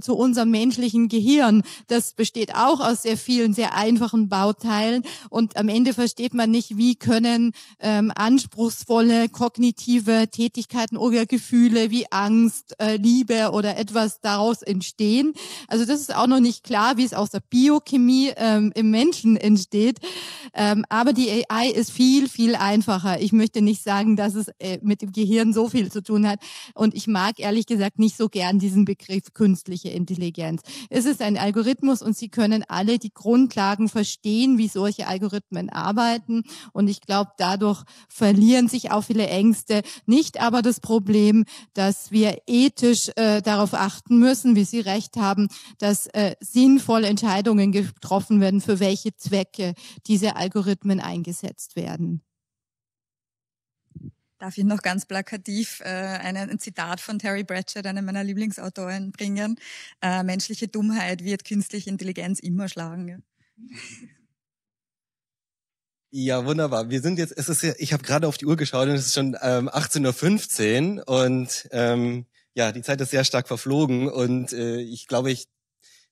zu unserem menschlichen Gehirn. Das besteht auch aus sehr vielen sehr einfachen Bauteilen und am Ende versteht man nicht, wie können ähm, anspruchsvolle kognitive Tätigkeiten oder Gefühle wie Angst, äh, Liebe oder etwas daraus entstehen. Also das ist auch noch nicht klar, wie es aus der Biochemie ähm, im Menschen Menschen entsteht. Ähm, aber die AI ist viel, viel einfacher. Ich möchte nicht sagen, dass es äh, mit dem Gehirn so viel zu tun hat. Und ich mag ehrlich gesagt nicht so gern diesen Begriff künstliche Intelligenz. Es ist ein Algorithmus und Sie können alle die Grundlagen verstehen, wie solche Algorithmen arbeiten. Und ich glaube, dadurch verlieren sich auch viele Ängste. Nicht aber das Problem, dass wir ethisch äh, darauf achten müssen, wie Sie recht haben, dass äh, sinnvolle Entscheidungen getroffen werden, für welche Zwecke diese Algorithmen eingesetzt werden. Darf ich noch ganz plakativ äh, ein Zitat von Terry Pratchett, einem meiner Lieblingsautoren, bringen? Äh, menschliche Dummheit wird künstliche Intelligenz immer schlagen. Ja. Ja, wunderbar. Wir sind jetzt, es ist ja, ich habe gerade auf die Uhr geschaut und es ist schon ähm, 18.15 Uhr und ähm, ja, die Zeit ist sehr stark verflogen und äh, ich glaube, ich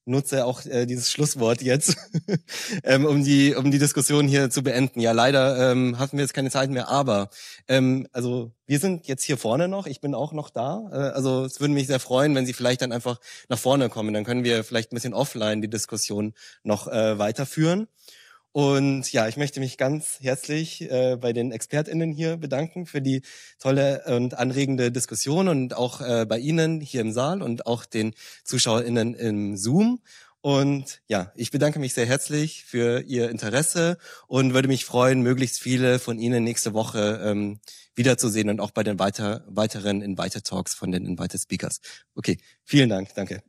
nutze auch äh, dieses Schlusswort jetzt, ähm, um, die, um die Diskussion hier zu beenden. Ja, leider ähm, hatten wir jetzt keine Zeit mehr, aber ähm, also wir sind jetzt hier vorne noch, ich bin auch noch da. Äh, also es würde mich sehr freuen, wenn Sie vielleicht dann einfach nach vorne kommen. Dann können wir vielleicht ein bisschen offline die Diskussion noch äh, weiterführen. Und ja, ich möchte mich ganz herzlich äh, bei den ExpertInnen hier bedanken für die tolle und anregende Diskussion und auch äh, bei Ihnen hier im Saal und auch den ZuschauerInnen im Zoom. Und ja, ich bedanke mich sehr herzlich für Ihr Interesse und würde mich freuen, möglichst viele von Ihnen nächste Woche ähm, wiederzusehen und auch bei den weiter, weiteren Invited Talks von den Invited Speakers. Okay, vielen Dank. Danke.